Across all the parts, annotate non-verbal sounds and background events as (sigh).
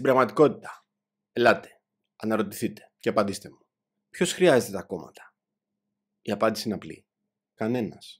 Στην πραγματικότητα, ελάτε, αναρωτηθείτε και απαντήστε μου. Ποιος χρειάζεται τα κόμματα. Η απάντηση είναι απλή. Κανένας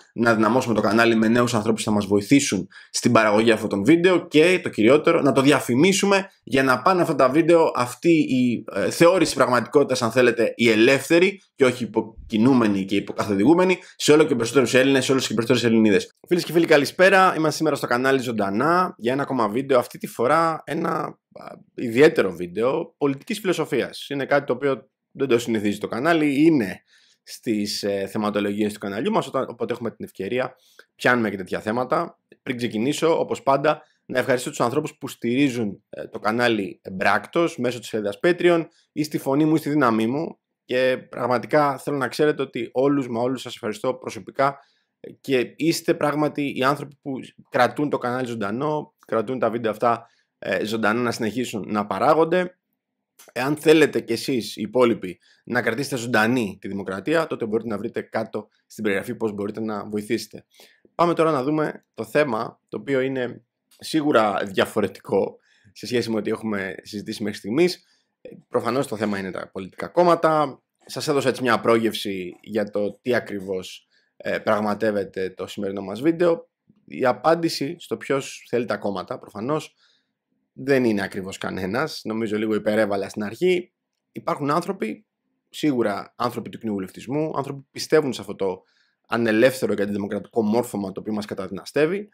να δυναμώσουμε το κανάλι με νέους ανθρώπους που θα μας βοηθήσουν στην παραγωγή αυτών των βίντεο και το κυριότερο να το διαφημίσουμε για να πάνε αυτά τα βίντεο αυτή η ε, θεώρηση πραγματικότητας, αν θέλετε η ελεύθερη και όχι υποκινούμενη και υποκαθοδηγούμενη σε όλο και περισσότερους Έλληνες, σε όλου και περισσότερες Ελληνίδες. Φίλες και φίλοι, καλησπέρα. Είμαστε σήμερα στο κανάλι ζωντανά για ένα ακόμα βίντεο. Αυτή τη φορά ένα ιδιαίτερο βίντεο πολιτικής φιλοσοφίας. Είναι κάτι το οποίο δεν το συνηθίζει το κανάλι. Είναι στις ε, θεματολογίες του καναλιού μας, όταν, οπότε έχουμε την ευκαιρία, πιάνουμε και τέτοια θέματα. Πριν ξεκινήσω, όπως πάντα, να ευχαριστώ τους ανθρώπους που στηρίζουν ε, το κανάλι μπράκτος μέσω της σελίδας Patreon ή στη φωνή μου ή στη δύναμή μου και πραγματικά θέλω να ξέρετε ότι όλους μα όλους σας ευχαριστώ προσωπικά και είστε πράγματι οι άνθρωποι που κρατούν το κανάλι ζωντανό, κρατούν τα βίντεο αυτά ε, ζωντανά να συνεχίσουν να παράγονται Εάν θέλετε κι εσείς οι υπόλοιποι να κρατήσετε ζωντανή τη δημοκρατία, τότε μπορείτε να βρείτε κάτω στην περιγραφή πώς μπορείτε να βοηθήσετε. Πάμε τώρα να δούμε το θέμα, το οποίο είναι σίγουρα διαφορετικό σε σχέση με ό,τι έχουμε συζητήσει μέχρι στιγμής. Προφανώς το θέμα είναι τα πολιτικά κόμματα. Σας έδωσα έτσι μια πρόγευση για το τι ακριβώς ε, πραγματεύεται το σημερινό μας βίντεο. Η απάντηση στο ποιος θέλει τα κόμματα, προφανώς, δεν είναι ακριβώς κανένας, νομίζω λίγο υπερέβαλα στην αρχή. Υπάρχουν άνθρωποι, σίγουρα άνθρωποι του κοινού άνθρωποι που πιστεύουν σε αυτό το ανελεύθερο και αντιδημοκρατικό μόρφωμα το οποίο μας καταδυναστεύει.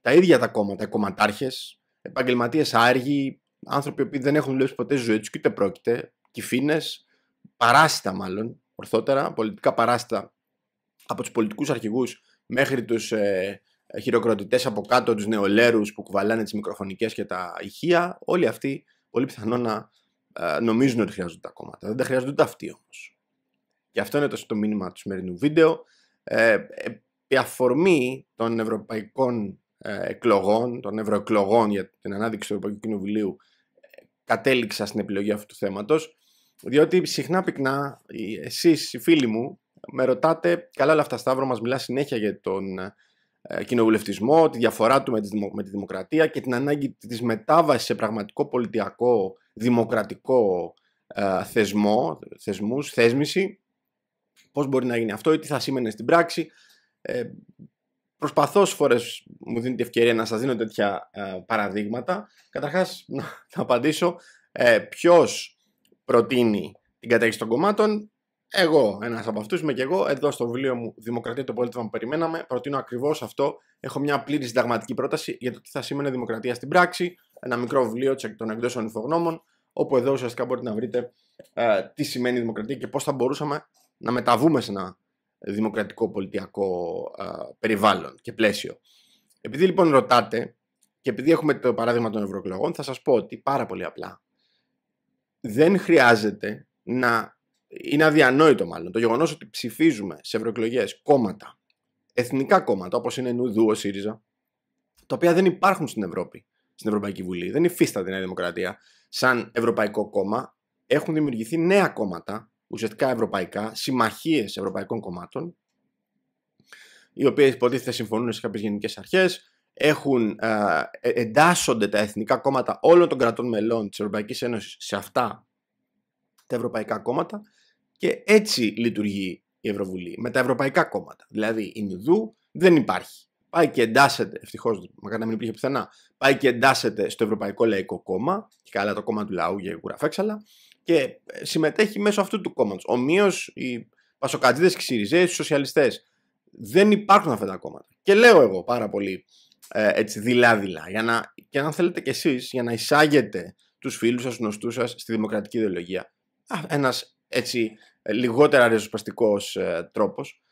Τα ίδια τα κόμματα, οι κομματάρχες, επαγγελματίες άργοι, άνθρωποι που δεν έχουν δουλέψει ποτέ στη ζωή τους και ούτε πρόκειται, κυφίνες, παράσυτα μάλλον, ορθότερα, πολιτικά παράστα από τους πολιτικούς αρχηγούς μέχρι τους ε, χειροκροτητές από κάτω, τους νεολέρους που κουβαλάνε τις μικροφωνικές και τα ηχεία, όλοι αυτοί πολύ πιθανό να ε, νομίζουν ότι χρειάζονται τα κόμματα. Δεν τα χρειάζονται αυτοί όμως. Και αυτό είναι το, μήνυμα του σημερινού βίντεο. Ε, επί αφορμή των ευρωπαϊκών ε, εκλογών, των ευρωεκλογών για την ανάδειξη του Ευρωπαϊκού Κοινοβουλίου, ε, κατέληξα στην επιλογή αυτού του θέματος, διότι συχνά πυκνά εσείς οι φίλοι μου με ρωτάτε, καλά όλα αυτά Σταύρο, μας μιλάς συνέχεια για τον ε, κοινοβουλευτισμό, τη διαφορά του με τη δημοκρατία και την ανάγκη της μετάβασης σε πραγματικό πολιτιακό δημοκρατικό ε, θεσμό, θεσμούς, θέσμιση. Πώς μπορεί να γίνει αυτό ή τι θα σήμαινε στην πράξη. Ε, προσπαθώς φορές μου δίνει την ευκαιρία να σας δίνω τέτοια ε, παραδείγματα. Καταρχάς να, απαντήσω ε, ποιος προτείνει την κατάρριξη των κομμάτων εγώ, ένας από αυτούς, είμαι και εγώ, εδώ στο βιβλίο μου Δημοκρατία το Πολίτευμα που περιμέναμε, προτείνω ακριβώς αυτό. Έχω μια πλήρη συνταγματική πρόταση για το τι θα σήμαινε δημοκρατία στην πράξη. Ένα μικρό βιβλίο των εκδόσεων υφογνώμων, όπου εδώ ουσιαστικά μπορείτε να βρείτε ε, τι σημαίνει δημοκρατία και πώς θα μπορούσαμε να μεταβούμε σε ένα δημοκρατικό πολιτιακό ε, περιβάλλον και πλαίσιο. Επειδή λοιπόν ρωτάτε, και επειδή έχουμε το παράδειγμα των ευρωεκλογών, θα σας πω ότι πάρα πολύ απλά δεν χρειάζεται να είναι αδιανόητο μάλλον το γεγονός ότι ψηφίζουμε σε ευρωεκλογές κόμματα, εθνικά κόμματα όπως είναι Νουδού, ο ΣΥΡΙΖΑ, τα οποία δεν υπάρχουν στην Ευρώπη, στην Ευρωπαϊκή Βουλή. Δεν υφίσταται η Νέα Δημοκρατία σαν Ευρωπαϊκό Κόμμα. Έχουν δημιουργηθεί νέα κόμματα, ουσιαστικά ευρωπαϊκά, συμμαχίες ευρωπαϊκών κομμάτων, οι οποίες υποτίθεται συμφωνούν σε κάποιες γενικές αρχές, έχουν, ε, εντάσσονται τα εθνικά κόμματα όλων των κρατών μελών της Ευρωπαϊκής Ένωσης σε αυτά τα ευρωπαϊκά κόμματα και έτσι λειτουργεί η Ευρωβουλή με τα ευρωπαϊκά κόμματα. Δηλαδή η Νιδού δεν υπάρχει. Πάει και εντάσσεται, ευτυχώς, μακάρι να μην υπήρχε πουθενά, πάει και εντάσσεται στο Ευρωπαϊκό Λαϊκό Κόμμα, και καλά το κόμμα του λαού για γουραφέξαλα, και ε, συμμετέχει μέσω αυτού του κόμματος. Ομοίως οι πασοκατζίδες και οι Σιριζέ, οι σοσιαλιστές. Δεν υπάρχουν αυτά τα κόμματα. Και λέω εγώ πάρα πολύ ε, δειλα δειλά-δειλά. Για να, και αν θέλετε κι εσείς, για να εισάγετε τους φίλους σας, γνωστούς σας στη δημοκρατική ιδεολογία. Ένας έτσι ε, λιγότερα ριζοσπαστικό ε, τρόπος,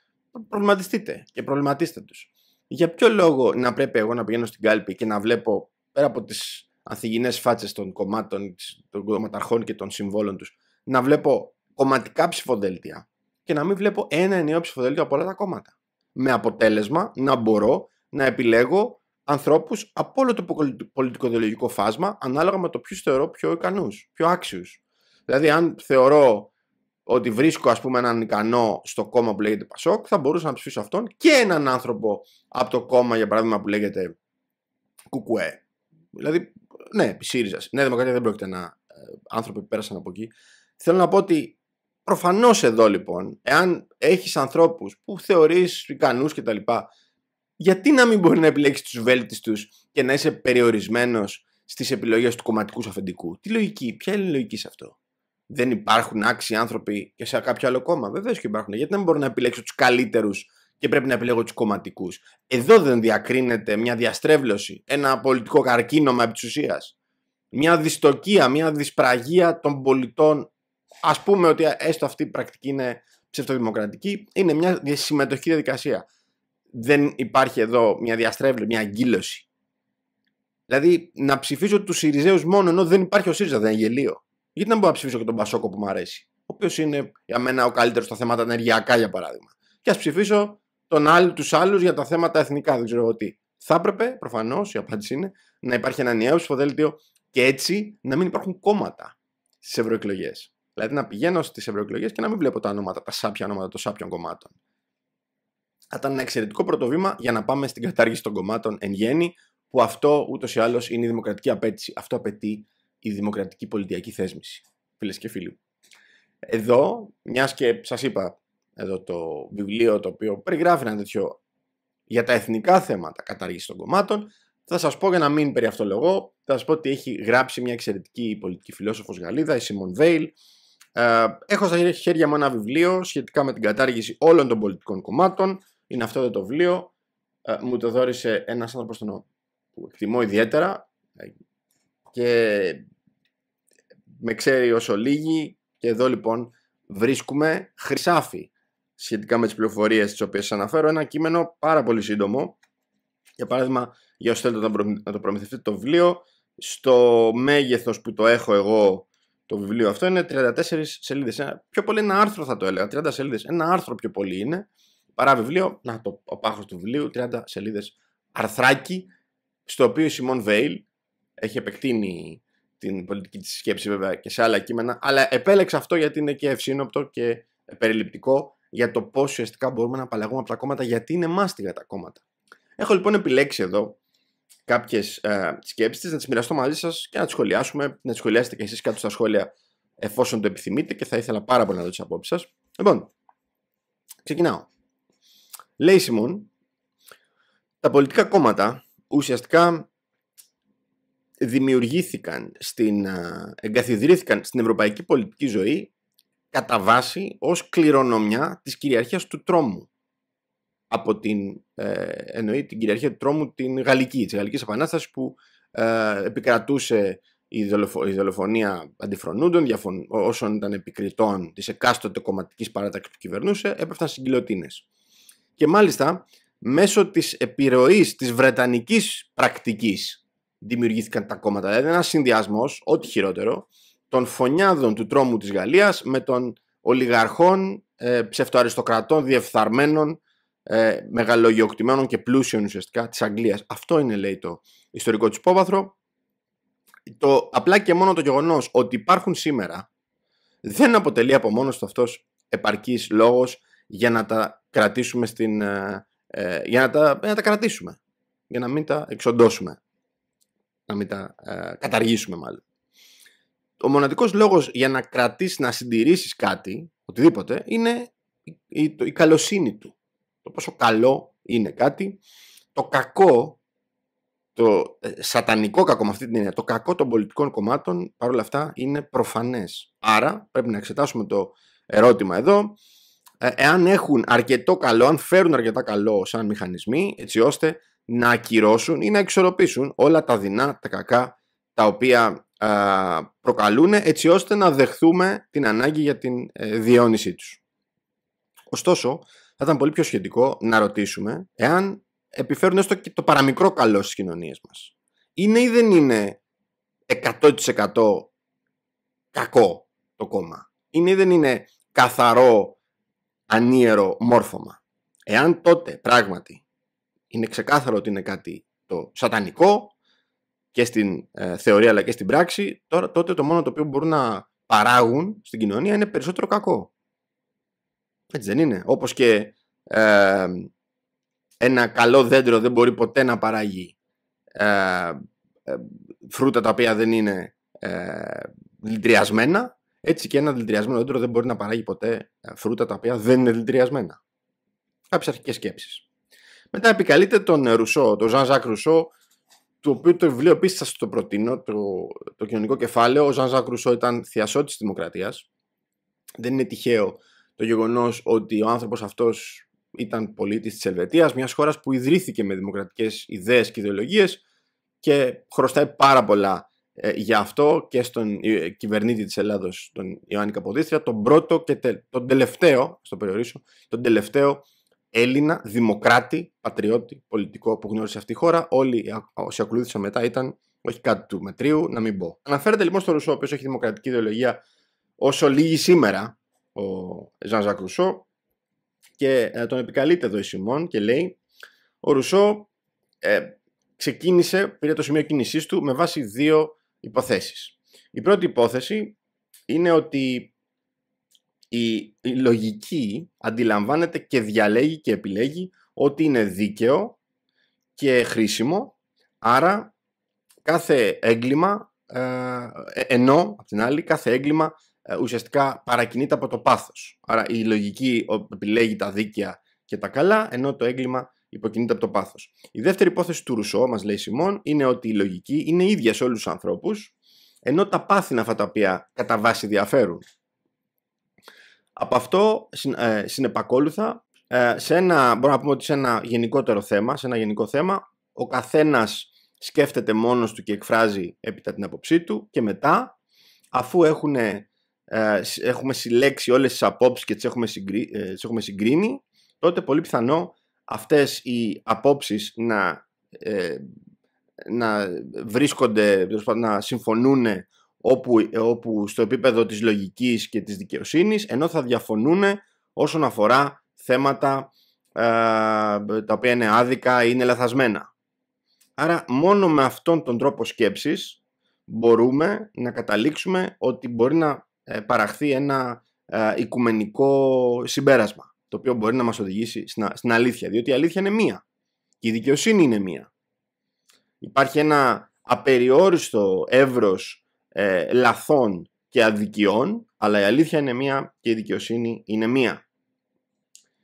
προβληματιστείτε και προβληματίστε τους. Για ποιο λόγο να πρέπει εγώ να πηγαίνω στην κάλπη και να βλέπω πέρα από τις ανθυγινές φάτσες των κομμάτων, των κομματαρχών και των συμβόλων τους, να βλέπω κομματικά ψηφοδέλτια και να μην βλέπω ένα ενιαίο ψηφοδέλτιο από όλα τα κόμματα. Με αποτέλεσμα να μπορώ να επιλέγω ανθρώπους από όλο το πολιτικοδιολογικό φάσμα ανάλογα με το ποιους θεωρώ πιο ικανούς, πιο άξιους. Δηλαδή αν θεωρώ ότι βρίσκω ας πούμε έναν ικανό στο κόμμα που λέγεται Πασόκ, θα μπορούσα να ψηφίσω αυτόν και έναν άνθρωπο από το κόμμα για παράδειγμα που λέγεται Κουκουέ. Δηλαδή, ναι, ΣΥΡΙΖΑ. Ναι, Δημοκρατία δεν πρόκειται να. Ε, άνθρωποι που πέρασαν από εκεί. Θέλω να πω ότι προφανώς εδώ λοιπόν, εάν έχεις ανθρώπους που θεωρείς ικανούς κτλ., γιατί να μην μπορεί να επιλέξεις τους βέλτιστους και να είσαι περιορισμένος στις επιλογές του κομματικού αφεντικού. Τι λογική, ποια είναι η λογική σε αυτό δεν υπάρχουν άξιοι άνθρωποι και σε κάποιο άλλο κόμμα. Βεβαίως και υπάρχουν. Γιατί δεν μπορώ να επιλέξω τους καλύτερους και πρέπει να επιλέγω τους κομματικούς. Εδώ δεν διακρίνεται μια διαστρέβλωση, ένα πολιτικό καρκίνωμα επί της ουσίας. Μια δυστοκία, μια δυσπραγία των πολιτών. Ας πούμε ότι έστω αυτή η πρακτική είναι ψευτοδημοκρατική, είναι μια συμμετοχή διαδικασία. Δεν υπάρχει εδώ μια διαστρέβλωση, μια αγκύλωση. Δηλαδή να ψηφίσω τους Σιριζέους μόνο ενώ δεν υπάρχει ο ΣΥΡΙΖΑ, δεν είναι γελίο γιατί να μπορώ να ψηφίσω και τον Πασόκο που μου αρέσει, ο οποίος είναι για μένα ο καλύτερος στα θέματα ενεργειακά, για παράδειγμα. Και ας ψηφίσω τον άλλο τους άλλους για τα θέματα εθνικά, δεν ξέρω εγώ τι. Θα έπρεπε, προφανώς, η απάντηση είναι, να υπάρχει ένα νέο ψηφοδέλτιο και έτσι να μην υπάρχουν κόμματα στις ευρωεκλογές. Δηλαδή να πηγαίνω στις ευρωεκλογές και να μην βλέπω τα ονόματα, τα σάπια ονόματα των σάπιων κομμάτων. Θα ήταν ένα εξαιρετικό πρώτο για να πάμε στην κατάργηση των κομμάτων εν γέννη, που αυτό ούτως ή άλλως είναι η δημοκρατική απέτηση. Αυτό απαιτεί η δημοκρατική πολιτιακή θέσμηση, φίλες και φίλοι. Εδώ, μιας και σας είπα, εδώ το βιβλίο το οποίο περιγράφει ένα τέτοιο για τα εθνικά θέματα καταργήση των κομμάτων, θα σας πω για να μην περί αυτό λογώ, θα σας πω ότι έχει γράψει μια εξαιρετική πολιτική φιλόσοφος Γαλλίδα, η Σιμον Βέιλ. Ε, έχω στα χέρια μου ένα βιβλίο σχετικά με την κατάργηση όλων των πολιτικών κομμάτων. Είναι αυτό εδώ το βιβλίο. Ε, μου το δόρισε ένας άνθρωπος που εκτιμώ ιδιαίτερα ε, και με ξέρει όσο λίγοι και εδώ λοιπόν βρίσκουμε χρυσάφι σχετικά με τις πληροφορίες τις οποίες σας αναφέρω ένα κείμενο πάρα πολύ σύντομο για παράδειγμα για όσο θέλετε να το προμηθευτείτε το βιβλίο στο μέγεθος που το έχω εγώ το βιβλίο αυτό είναι 34 σελίδες πιο πολύ ένα άρθρο θα το έλεγα 30 σελίδες, ένα άρθρο πιο πολύ είναι παρά βιβλίο, να το ο πάχος του βιβλίου 30 σελίδες αρθράκι στο οποίο η Σιμών Βέιλ έχει επεκτείνει την πολιτική της σκέψη βέβαια και σε άλλα κείμενα, αλλά επέλεξα αυτό γιατί είναι και ευσύνοπτο και περιληπτικό για το πώς ουσιαστικά μπορούμε να απαλλαγούμε από τα κόμματα, γιατί είναι μάστιγα τα κόμματα. Έχω λοιπόν επιλέξει εδώ κάποιες σκέψει, σκέψεις, να τις μοιραστώ μαζί σας και να τις σχολιάσουμε, να τις σχολιάσετε και εσείς κάτω στα σχόλια εφόσον το επιθυμείτε και θα ήθελα πάρα πολύ να δω τις απόψεις σας. Λοιπόν, ξεκινάω. Λέει Σιμών, τα πολιτικά κόμματα ουσιαστικά δημιουργήθηκαν, στην, εγκαθιδρύθηκαν στην ευρωπαϊκή πολιτική ζωή κατά βάση ως κληρονομιά της κυριαρχίας του τρόμου. Από την, ε, εννοεί την κυριαρχία του τρόμου την γαλλική, της γαλλικής επανάστασης που ε, επικρατούσε η, δολοφο, δολοφονία αντιφρονούντων όσων ήταν επικριτών της εκάστοτε κομματικής παράταξης που κυβερνούσε, έπεφταν συγκυλωτίνες. Και μάλιστα μέσω της επιρροής της βρετανικής πρακτικής δημιουργήθηκαν τα κόμματα. Δηλαδή, ένας συνδυασμός, ό,τι χειρότερο, των φωνιάδων του τρόμου της Γαλλίας με των ολιγαρχών, ε, ψευτοαριστοκρατών, διεφθαρμένων, ε, μεγαλογιοκτημένων και πλούσιων ουσιαστικά της Αγγλίας. Αυτό είναι, λέει, το ιστορικό του υπόβαθρο. Το, απλά και μόνο το γεγονός ότι υπάρχουν σήμερα δεν αποτελεί από μόνος του αυτός επαρκής λόγος για να τα κρατήσουμε ε, ε, για να τα, να τα κρατήσουμε. Για να μην τα εξοντώσουμε να μην τα ε, καταργήσουμε μάλλον. Ο μοναδικός λόγος για να κρατήσεις, να συντηρήσεις κάτι, οτιδήποτε, είναι η, η καλοσύνη του. Το πόσο καλό είναι κάτι. Το κακό, το ε, σατανικό κακό με αυτή την έννοια, το κακό των πολιτικών κομμάτων, παρόλα αυτά, είναι προφανές. Άρα πρέπει να εξετάσουμε το ερώτημα εδώ, ε, εάν έχουν αρκετό καλό, αν φέρουν αρκετά καλό σαν μηχανισμοί, έτσι ώστε να ακυρώσουν ή να εξορροπήσουν όλα τα δεινά, τα κακά τα οποία α, προκαλούν έτσι ώστε να δεχθούμε την ανάγκη για την ε, τους. Ωστόσο, θα ήταν πολύ πιο σχετικό να ρωτήσουμε εάν επιφέρουν έστω και το παραμικρό καλό στις κοινωνίες μας. Είναι ή δεν είναι 100% κακό το κόμμα. Είναι ή δεν είναι καθαρό, ανίερο μόρφωμα. Εάν τότε πράγματι είναι ξεκάθαρο ότι είναι κάτι το σατανικό και στην ε, θεωρία αλλά και στην πράξη, τώρα, τότε το μόνο το οποίο μπορούν να παράγουν στην κοινωνία είναι περισσότερο κακό. Έτσι δεν είναι. Όπως και ε, ένα καλό δέντρο δεν μπορεί ποτέ να παράγει ε, ε φρούτα τα οποία δεν είναι λυτριασμένα, έτσι και ένα δηλητηριασμένο δέντρο δεν μπορεί να παράγει ποτέ φρούτα τα οποία δεν είναι δηλητηριασμένα. Κάποιες αρχικές σκέψεις. Μετά επικαλείται τον ε, Ρουσό, τον Ζαν Ζακ Ρουσό, του οποίου το βιβλίο επίσης σας το προτείνω, το, το κοινωνικό κεφάλαιο. Ο Ζαν Ζακ Ρουσό ήταν θειασό της Δημοκρατίας. Δεν είναι τυχαίο το γεγονός ότι ο άνθρωπος αυτός ήταν πολίτης της Ελβετίας, μιας χώρας που ιδρύθηκε με δημοκρατικές ιδέες και ιδεολογίες και χρωστάει πάρα πολλά ε, για αυτό και στον ε, κυβερνήτη της Ελλάδος, τον Ιωάννη Καποδίστρια, τον πρώτο και τε, τον τελευταίο, στο περιορίσω, τον τελευταίο Έλληνα, δημοκράτη, πατριώτη, πολιτικό που γνώρισε αυτή η χώρα. Όλοι όσοι ακολούθησαν μετά ήταν όχι κάτι του μετρίου, να μην πω. Αναφέρεται λοιπόν στο Ρουσό, ο οποίος έχει δημοκρατική ιδεολογία όσο λίγη σήμερα, ο Ζαν Ζακ Ρουσό, και ε, τον επικαλείται εδώ η Σιμών και λέει: Ο Ρουσό ε, ξεκίνησε, πήρε το σημείο κίνησής του με βάση δύο υποθέσεις. Η πρώτη υπόθεση είναι ότι η, λογική αντιλαμβάνεται και διαλέγει και επιλέγει ότι είναι δίκαιο και χρήσιμο, άρα κάθε έγκλημα, ε, ε ενώ απ' την άλλη κάθε έγκλημα ε, ουσιαστικά παρακινείται από το πάθος. Άρα η λογική επιλέγει τα δίκαια και τα καλά, ενώ το έγκλημα υποκινείται από το πάθος. Η δεύτερη υπόθεση του Ρουσό, μας λέει Σιμών, είναι ότι η λογική είναι ίδια σε όλους τους ανθρώπους, ενώ τα πάθη είναι αυτά τα οποία κατά βάση διαφέρουν. Από αυτό ε, συνεπακόλουθα, ε, σε ένα, μπορώ να πούμε ότι σε ένα γενικότερο θέμα, σε ένα γενικό θέμα, ο καθένας σκέφτεται μόνος του και εκφράζει έπειτα την άποψή του και μετά, αφού έχουν, ε, έχουμε συλλέξει όλες τις απόψεις και τις έχουμε, έχουμε συγκρίνει, τότε πολύ πιθανό αυτές οι απόψεις να, να βρίσκονται, να συμφωνούν όπου, ε, όπου στο επίπεδο της λογικής και της δικαιοσύνης, ενώ θα διαφωνούν όσον αφορά θέματα ε, τα οποία είναι άδικα ή είναι λαθασμένα. Άρα μόνο με αυτόν τον τρόπο σκέψης μπορούμε να καταλήξουμε ότι μπορεί να ε, παραχθεί ένα οικουμενικό συμπέρασμα, το οποίο μπορεί να μας οδηγήσει στην, στην αλήθεια, διότι η αλήθεια είναι μία και η δικαιοσύνη είναι μία. Υπάρχει ένα απεριόριστο εύρος ε, λαθών και αδικιών, αλλά η αλήθεια είναι μία και η δικαιοσύνη είναι μία.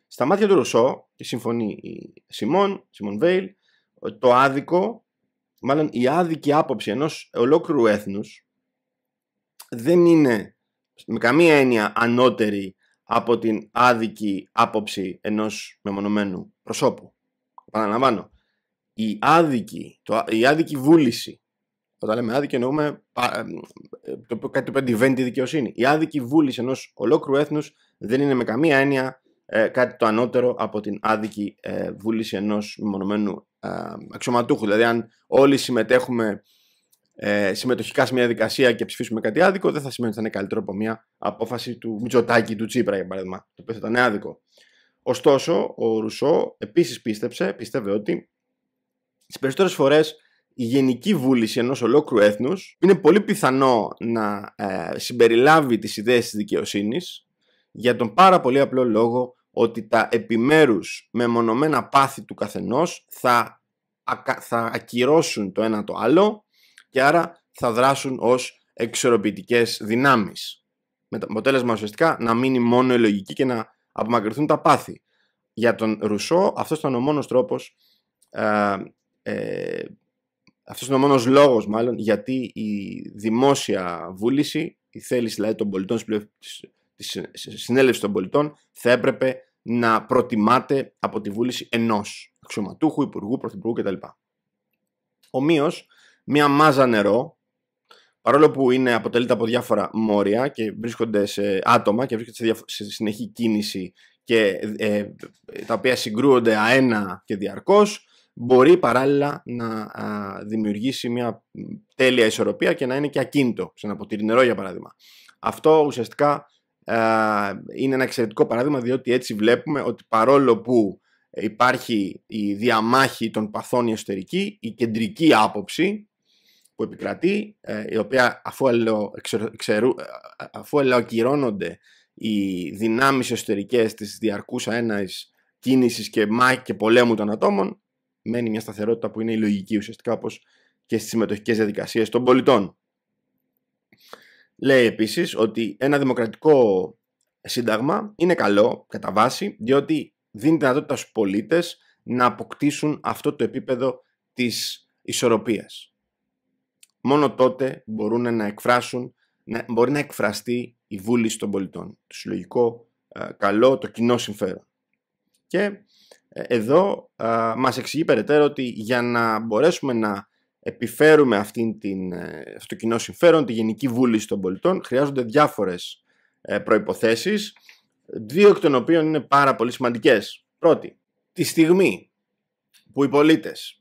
Στα μάτια του Ρωσό συμφωνεί η Σιμών, Σιμών Βέιλ, το άδικο, μάλλον η άδικη άποψη ενός ολόκληρου έθνους, δεν είναι με καμία έννοια ανώτερη από την άδικη άποψη ενός μεμονωμένου προσώπου. Παναλαμβάνω, η άδικη, το, η άδικη βούληση όταν λέμε άδικη εννοούμε ε, κάτι που αντιβαίνει τη δικαιοσύνη. Η άδικη βούληση ενός ολόκληρου έθνους δεν είναι με καμία έννοια ε, κάτι το ανώτερο από την άδικη ε, βούληση ενός μονομένου αξιωματούχου. Δηλαδή, αν όλοι συμμετέχουμε ε, συμμετοχικά σε μια διαδικασία και ψηφίσουμε κάτι άδικο, δεν θα σημαίνει ότι θα είναι καλύτερο από μια απόφαση του Μητσοτάκη του Τσίπρα, για παράδειγμα, το οποίο θα ήταν άδικο. Ωστόσο, ο Ρουσό επίσης πίστεψε, πίστευε ότι τις περισσότερες φορές η γενική βούληση ενός ολόκληρου έθνους, είναι πολύ πιθανό να ε, συμπεριλάβει τις ιδέες της δικαιοσύνης για τον πάρα πολύ απλό λόγο ότι τα επιμέρους μεμονωμένα πάθη του καθενός θα, θα ακυρώσουν το ένα το άλλο και άρα θα δράσουν ως εξορροπητικές δυνάμεις. Με το αποτέλεσμα ουσιαστικά να μείνει μόνο η λογική και να απομακρυνθούν τα πάθη. Για τον Ρουσό αυτός ήταν ο μόνος τρόπος. Ε, ε, αυτός είναι ο μόνος λόγος μάλλον γιατί η δημόσια βούληση, η θέληση δηλαδή των πολιτών, της συνέλευσης των πολιτών θα έπρεπε να προτιμάται από τη βούληση ενός αξιωματούχου, υπουργού, πρωθυπουργού κτλ. Ομοίως, μία μάζα νερό, παρόλο που είναι αποτελείται από διάφορα μόρια και βρίσκονται σε άτομα και βρίσκονται σε συνεχή κίνηση και ε, ε, τα οποία συγκρούονται αένα και διαρκώς, μπορεί παράλληλα να δημιουργήσει μια τέλεια ισορροπία και να είναι και ακίνητο σε ένα ποτήρι νερό για παράδειγμα. Αυτό ουσιαστικά είναι ένα εξαιρετικό παράδειγμα διότι έτσι βλέπουμε ότι παρόλο που υπάρχει η διαμάχη των παθών η εσωτερική, η κεντρική άποψη που επικρατεί, ε, η οποία αφού, αλλο, αφού οι δυνάμεις εσωτερικές της διαρκούς αένας κίνησης και, και πολέμου των ατόμων, μένει μια σταθερότητα που είναι η λογική ουσιαστικά όπως και στις συμμετοχικές διαδικασίες των πολιτών. Λέει επίσης ότι ένα δημοκρατικό σύνταγμα είναι καλό κατά βάση διότι δίνει δυνατότητα στους πολίτες να αποκτήσουν αυτό το επίπεδο της ισορροπίας. Μόνο τότε μπορούν να εκφράσουν, να, μπορεί να εκφραστεί η βούληση των πολιτών. Το συλλογικό ε, καλό, το κοινό συμφέρον. Και ε, εδώ μας εξηγεί περαιτέρω ότι για να μπορέσουμε να επιφέρουμε αυτή την, ε, αυτό το κοινό συμφέρον, τη γενική βούληση των πολιτών, χρειάζονται διάφορες ε, προϋποθέσεις, δύο εκ των οποίων είναι πάρα πολύ σημαντικές. Πρώτη, τη στιγμή που οι πολίτες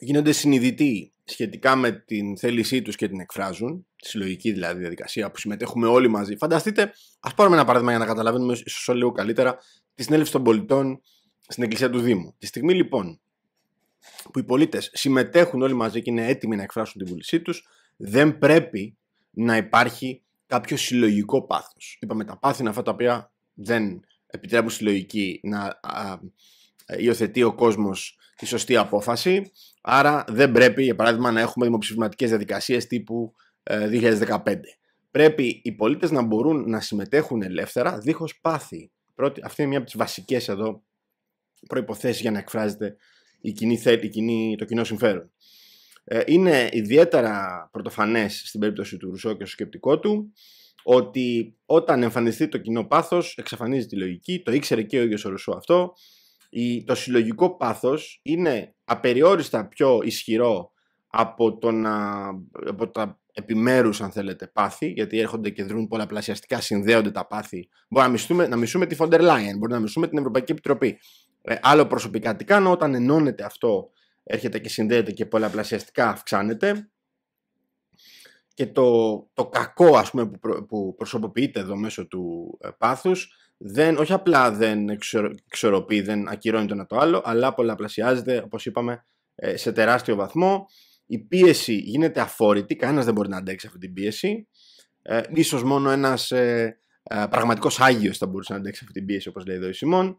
γίνονται συνειδητοί σχετικά με την θέλησή τους και την εκφράζουν, συλλογική δηλαδή διαδικασία που συμμετέχουμε όλοι μαζί. Φανταστείτε, ας πάρουμε ένα παράδειγμα για να καταλαβαίνουμε ίσως λίγο καλύτερα τη συνέλευση των πολιτών στην Εκκλησία του Δήμου. Τη στιγμή λοιπόν που οι πολίτες συμμετέχουν όλοι μαζί και είναι έτοιμοι να εκφράσουν την βούλησή τους, δεν πρέπει να υπάρχει κάποιο συλλογικό πάθος. Είπαμε, τα πάθη είναι αυτά τα οποία δεν επιτρέπουν στη λογική να α, υιοθετεί ο κόσμος τη σωστή απόφαση. Άρα δεν πρέπει, για παράδειγμα, να έχουμε δημοψηφιματικέ διαδικασίες τύπου 2015. Ε, Πρέπει οι πολίτες να μπορούν να συμμετέχουν ελεύθερα δίχως πάθη. Πρώτη, αυτή είναι μια από τις βασικές εδώ προϋποθέσεις για να εκφράζεται η κοινή, η κοινή, το κοινό συμφέρον. Ε, είναι ιδιαίτερα πρωτοφανές στην περίπτωση του Ρουσό και στο σκεπτικό του ότι όταν εμφανιστεί το κοινό πάθος εξαφανίζει τη λογική, το ήξερε και ο ίδιος ο Ρουσό αυτό. το συλλογικό πάθος είναι απεριόριστα πιο ισχυρό από, το να, από τα επιμέρους αν θέλετε πάθη, γιατί έρχονται και δρούν πολλαπλασιαστικά, συνδέονται τα πάθη. Μπορεί να μισούμε, να μισούμε τη Φοντερ Λάιεν, μπορεί να μισούμε την Ευρωπαϊκή Επιτροπή. Ε, άλλο προσωπικά τι κάνω, όταν ενώνεται αυτό έρχεται και συνδέεται και πολλαπλασιαστικά αυξάνεται. Και το, το κακό ας πούμε, που, προ, που προσωποποιείται εδώ μέσω του ε, πάθους δεν, όχι απλά δεν εξορροπεί, δεν ακυρώνει το ένα το άλλο, αλλά πολλαπλασιάζεται, όπως είπαμε, ε, σε τεράστιο βαθμό η πίεση γίνεται αφόρητη, κανένας δεν μπορεί να αντέξει αυτή την πίεση. Ε, ίσως μόνο ένας ε, ε, πραγματικός Άγιος θα μπορούσε να αντέξει αυτή την πίεση, όπως λέει εδώ η Σιμών.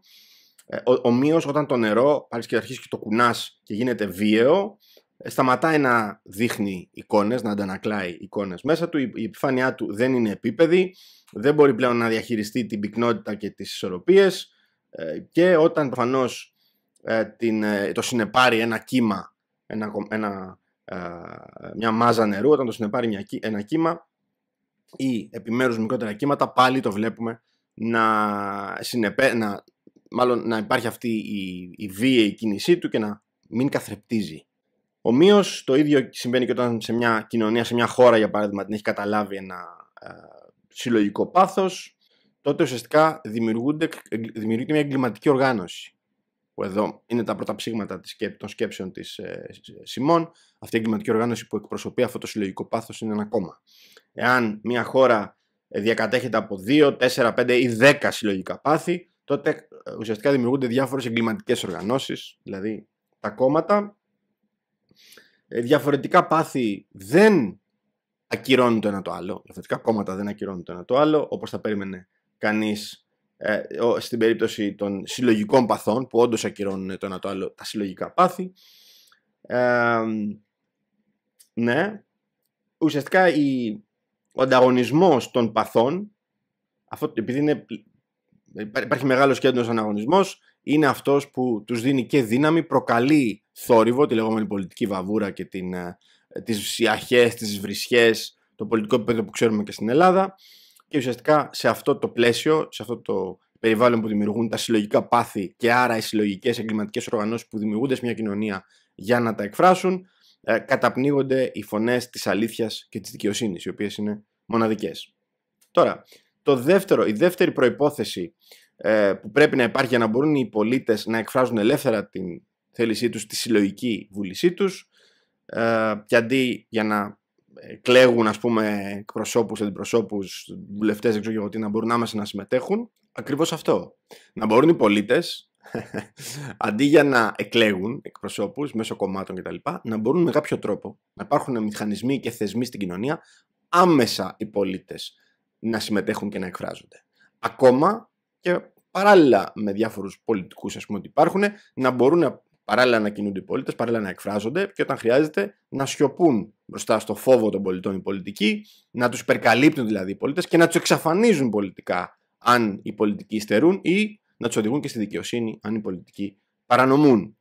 Ε, ο, ομοίως όταν το νερό πάλι και αρχίσεις και το κουνάς και γίνεται βίαιο, ε, σταματάει να δείχνει εικόνες, να αντανακλάει εικόνες μέσα του, η, επιφάνειά του δεν είναι επίπεδη, δεν μπορεί πλέον να διαχειριστεί την πυκνότητα και τις ισορροπίες ε, και όταν προφανώς ε, την, το συνεπάρει ένα κύμα, ένα, ένα μια μάζα νερού, όταν το συνεπάρει μια, ένα κύμα ή επιμέρους μικρότερα κύματα, πάλι το βλέπουμε να, συνεπέ, να, μάλλον να υπάρχει αυτή η, η η κίνησή του και να μην καθρεπτίζει. Ομοίως, το ίδιο συμβαίνει και όταν σε μια κοινωνία, σε μια χώρα για παράδειγμα, την έχει καταλάβει ένα ε, συλλογικό πάθος, τότε ουσιαστικά δημιουργείται μια εγκληματική οργάνωση που εδώ είναι τα πρώτα ψήγματα των σκέψεων της ε, Σιμών, αυτή η εγκληματική οργάνωση που εκπροσωπεί αυτό το συλλογικό πάθος είναι ένα κόμμα. Εάν μια χώρα ε, διακατέχεται από 2, 4, 5 ή 10 συλλογικά πάθη, τότε ε, ουσιαστικά δημιουργούνται διάφορες εγκληματικές οργανώσεις, δηλαδή τα κόμματα. Διαφορετικά πάθη δεν ακυρώνουν το ένα το άλλο, διαφορετικά κόμματα δεν ακυρώνουν το ένα το άλλο, όπως θα περίμενε κανείς. Ε, στην περίπτωση των συλλογικών παθών που όντως ακυρώνουν το ένα το άλλο τα συλλογικά πάθη. ναι, ουσιαστικά η, ο ανταγωνισμός των παθών, αυτό, επειδή είναι, υπάρχει μεγάλος και έντονος ανταγωνισμός, είναι αυτός που τους δίνει και δύναμη, προκαλεί θόρυβο, τη λεγόμενη πολιτική βαβούρα και την, ε, τις τι τις βρισχές, το πολιτικό επίπεδο που ξέρουμε και στην Ελλάδα, και ουσιαστικά σε αυτό το πλαίσιο, σε αυτό το περιβάλλον που δημιουργούν τα συλλογικά πάθη και άρα οι συλλογικές εγκληματικές οργανώσεις που δημιουργούνται σε μια κοινωνία για να τα εκφράσουν, ε, καταπνίγονται οι φωνές της αλήθειας και της δικαιοσύνης, οι οποίες είναι μοναδικές. Τώρα, το δεύτερο, η δεύτερη προπόθεση ε, που πρέπει να υπάρχει για να μπορούν οι πολίτες να εκφράζουν ελεύθερα την θέλησή τους, τη συλλογική βούλησή τους, ε, και αντί για να εκλέγουν, ας πούμε εκπροσώπους, αντιπροσώπους, βουλευτές, δεν ξέρω εγώ τι, να μπορούν άμεσα να συμμετέχουν. Ακριβώς αυτό. Να μπορούν οι πολίτες, (laughs) αντί για να εκλέγουν εκπροσώπους μέσω κομμάτων κτλ, να μπορούν με κάποιο τρόπο να υπάρχουν μηχανισμοί και θεσμοί στην κοινωνία άμεσα οι πολίτες να συμμετέχουν και να εκφράζονται. Ακόμα και παράλληλα με διάφορους πολιτικούς ας πούμε ότι υπάρχουν, να μπορούν να παράλληλα να κινούνται οι πολίτες, παράλληλα να εκφράζονται και όταν χρειάζεται να σιωπούν μπροστά στο φόβο των πολιτών οι πολιτικοί, να τους υπερκαλύπτουν δηλαδή οι πολίτες και να τους εξαφανίζουν πολιτικά αν οι πολιτικοί στερούν ή να τους οδηγούν και στη δικαιοσύνη αν οι πολιτικοί παρανομούν.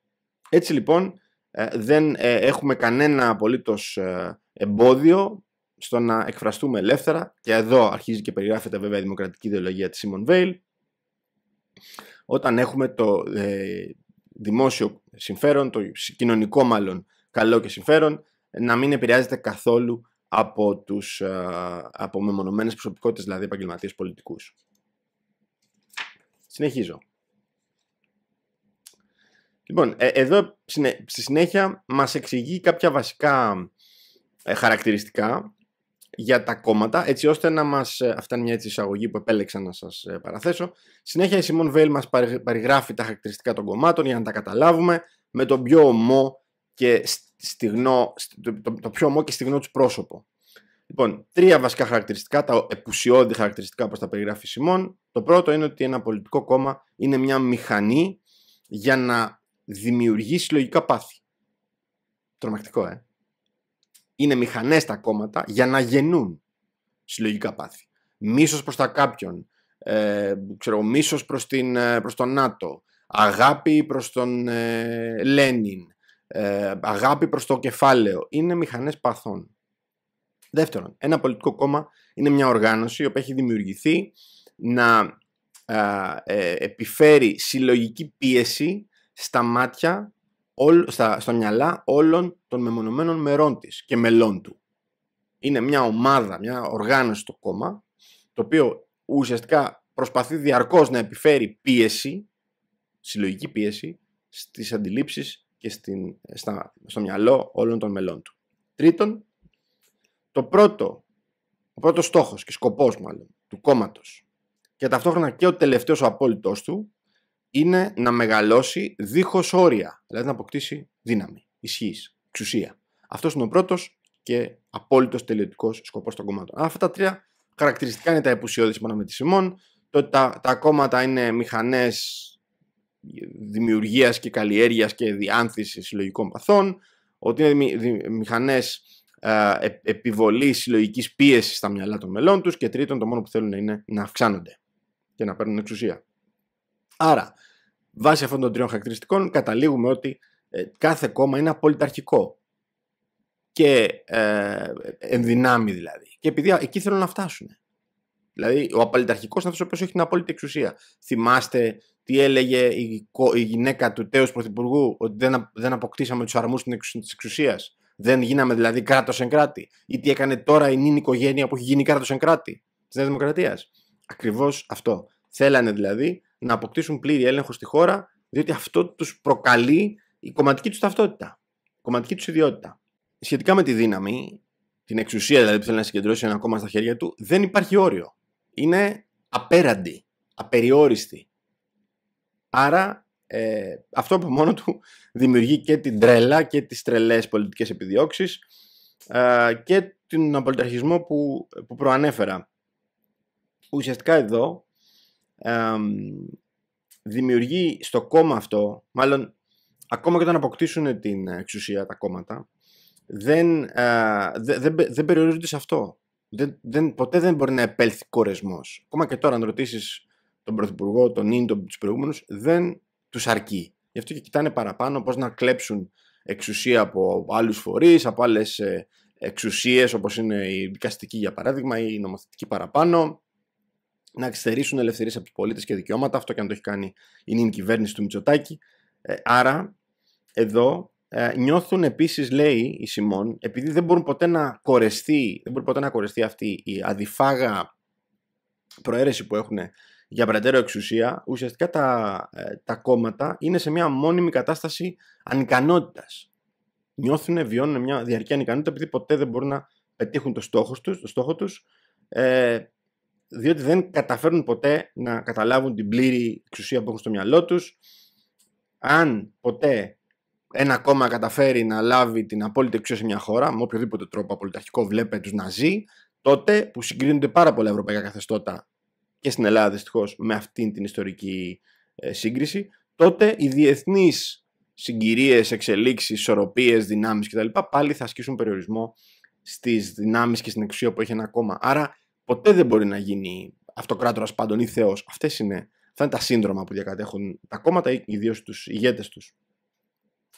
Έτσι λοιπόν ε, δεν ε, έχουμε κανένα απολύτως ε, εμπόδιο στο να εκφραστούμε ελεύθερα και εδώ αρχίζει και περιγράφεται βέβαια η δημοκρατική ιδεολογία της Σίμον Βέιλ όταν έχουμε το δημόσιο συμφέρον, το κοινωνικό μάλλον καλό και συμφέρον, να μην επηρεάζεται καθόλου από, τους, ε, από μεμονωμένες προσωπικότητες, δηλαδή επαγγελματίες πολιτικούς. Συνεχίζω. Λοιπόν, ε, εδώ στη συνέχεια μας εξηγεί κάποια βασικά ε, χαρακτηριστικά για τα κόμματα, έτσι ώστε να μας. Ε, αυτά είναι μια έτσι εισαγωγή που επέλεξα να σας ε, παραθέσω. Συνέχεια, η Σιμών Βέιλ μα περιγράφει τα χαρακτηριστικά των κομμάτων για να τα καταλάβουμε με τον πιο ομό και στιγνό, το, το πιο ομό και στιγνό τους πρόσωπο. Λοιπόν, τρία βασικά χαρακτηριστικά, τα επουσιώδη χαρακτηριστικά όπως τα περιγράφει η Σιμών. Το πρώτο είναι ότι ένα πολιτικό κόμμα είναι μια μηχανή για να δημιουργήσει λογικά πάθη. Τρομακτικό, ε είναι μηχανές τα κόμματα για να γεννούν συλλογικά πάθη. Μίσος προς τα κάποιον, ε, ξέρω, μίσος προς, ε, τον ΝΑΤΟ, αγάπη προς τον ε, Λένιν, ε, αγάπη προς το κεφάλαιο. Είναι μηχανές παθών. Δεύτερον, ένα πολιτικό κόμμα είναι μια οργάνωση οποία έχει δημιουργηθεί να επιφέρει συλλογική πίεση στα μάτια στα, μυαλά όλων των μεμονωμένων μερών της και μελών του. Είναι μια ομάδα, μια οργάνωση το κόμμα, το οποίο ουσιαστικά προσπαθεί διαρκώς να επιφέρει πίεση, συλλογική πίεση, στις αντιλήψεις και στην, στα, στο μυαλό όλων των μελών του. Τρίτον, το πρώτο, ο στόχος και σκοπός μάλλον του κόμματος και ταυτόχρονα και ο τελευταίος ο απόλυτός του είναι να μεγαλώσει δίχως όρια, δηλαδή να αποκτήσει δύναμη, ισχύ, εξουσία. Αυτός είναι ο πρώτος και απόλυτος τελειωτικός σκοπός των κομμάτων. Αυτά τα τρία χαρακτηριστικά είναι τα επουσιώδη σύμφωνα με τη Σιμών, το ότι τα, τα κόμματα είναι μηχανές δημιουργίας και καλλιέργειας και διάνθησης συλλογικών παθών, ότι είναι μηχανές ε, ε, επιβολής συλλογικής πίεσης στα μυαλά των μελών τους και τρίτον το μόνο που θέλουν είναι να αυξάνονται και να παίρνουν εξουσία. Άρα, βάσει αυτών των τριών χαρακτηριστικών, καταλήγουμε ότι ε, κάθε κόμμα είναι απολυταρχικό. Και ε, ενδυνάμει δηλαδή. Και επειδή εκεί θέλουν να φτάσουν. Δηλαδή, ο απολυταρχικό είναι αυτός ο οποίος έχει την απόλυτη εξουσία. Θυμάστε τι έλεγε η, γυναίκα του τέο πρωθυπουργού, ότι δεν, δεν αποκτήσαμε τους αρμούς της εξουσίας. Δεν γίναμε δηλαδή κράτος εν κράτη. Ή τι έκανε τώρα η νυν οικογένεια που έχει γίνει κράτος εν κράτη της Νέας Δημοκρατίας. Ακριβώς αυτό. Θέλανε δηλαδή να αποκτήσουν πλήρη έλεγχο στη χώρα, διότι αυτό τους προκαλεί η κομματική τους ταυτότητα, η κομματική τους ιδιότητα. Σχετικά με τη δύναμη, την εξουσία δηλαδή που θέλει να συγκεντρώσει ένα κόμμα στα χέρια του, δεν υπάρχει όριο. Είναι απέραντη, απεριόριστη. Άρα ε, αυτό από μόνο του δημιουργεί και την τρέλα και τις τρελές πολιτικές επιδιώξεις ε, και τον απολυταρχισμό που, που προανέφερα. Ουσιαστικά εδώ δημιουργεί στο κόμμα αυτό, μάλλον ακόμα και όταν αποκτήσουν την εξουσία τα κόμματα, δεν, ε, δεν, δεν περιορίζονται σε αυτό. Δεν, δεν, ποτέ δεν μπορεί να επέλθει κορεσμός. Ακόμα και τώρα, αν ρωτήσεις τον Πρωθυπουργό, τον νυν, τον τους προηγούμενους, δεν τους αρκεί. Γι' αυτό και κοιτάνε παραπάνω πώς να κλέψουν εξουσία από άλλους φορείς, από άλλες εξουσίες όπως είναι η δικαστική για παράδειγμα ή η νομοθετική παραπάνω, να εξαιρήσουν ελευθερίες από τους πολίτες και δικαιώματα. Αυτό και αν το έχει κάνει η νυν κυβέρνηση του Μητσοτάκη. Ε, άρα, εδώ ε, νιώθουν επίσης, λέει η Σιμών, επειδή δεν μπορούν ποτέ να κορεστεί, δεν μπορεί ποτέ να κορεστεί αυτή η αδιφάγα προαίρεση που έχουν για περαιτέρω εξουσία, ουσιαστικά τα, ε, τα κόμματα είναι σε μια μόνιμη κατάσταση ανικανότητας. Νιώθουν, βιώνουν μια διαρκή ανικανότητα επειδή ποτέ δεν μπορούν να πετύχουν το στόχος τους, το στόχο ε, διότι δεν καταφέρνουν ποτέ να καταλάβουν την πλήρη εξουσία που έχουν στο μυαλό τους. Αν ποτέ ένα κόμμα καταφέρει να λάβει την απόλυτη εξουσία σε μια χώρα, με οποιοδήποτε τρόπο απολυταρχικό βλέπε τους Ναζί, τότε που συγκρίνονται πάρα πολλά ευρωπαϊκά καθεστώτα και στην Ελλάδα δυστυχώς με αυτήν την ιστορική ε, σύγκριση, τότε οι διεθνείς συγκυρίες, εξελίξεις, ισορροπίες, δυνάμεις κτλ. πάλι θα ασκήσουν περιορισμό στις δυνάμεις και στην εξουσία που έχει ένα κόμμα. Άρα ποτέ δεν μπορεί να γίνει αυτοκράτορας πάντων ή Θεός. Αυτές είναι. Αυτά είναι τα σύνδρομα που διακατέχουν τα κόμματα, ιδίως τους ηγέτες τους.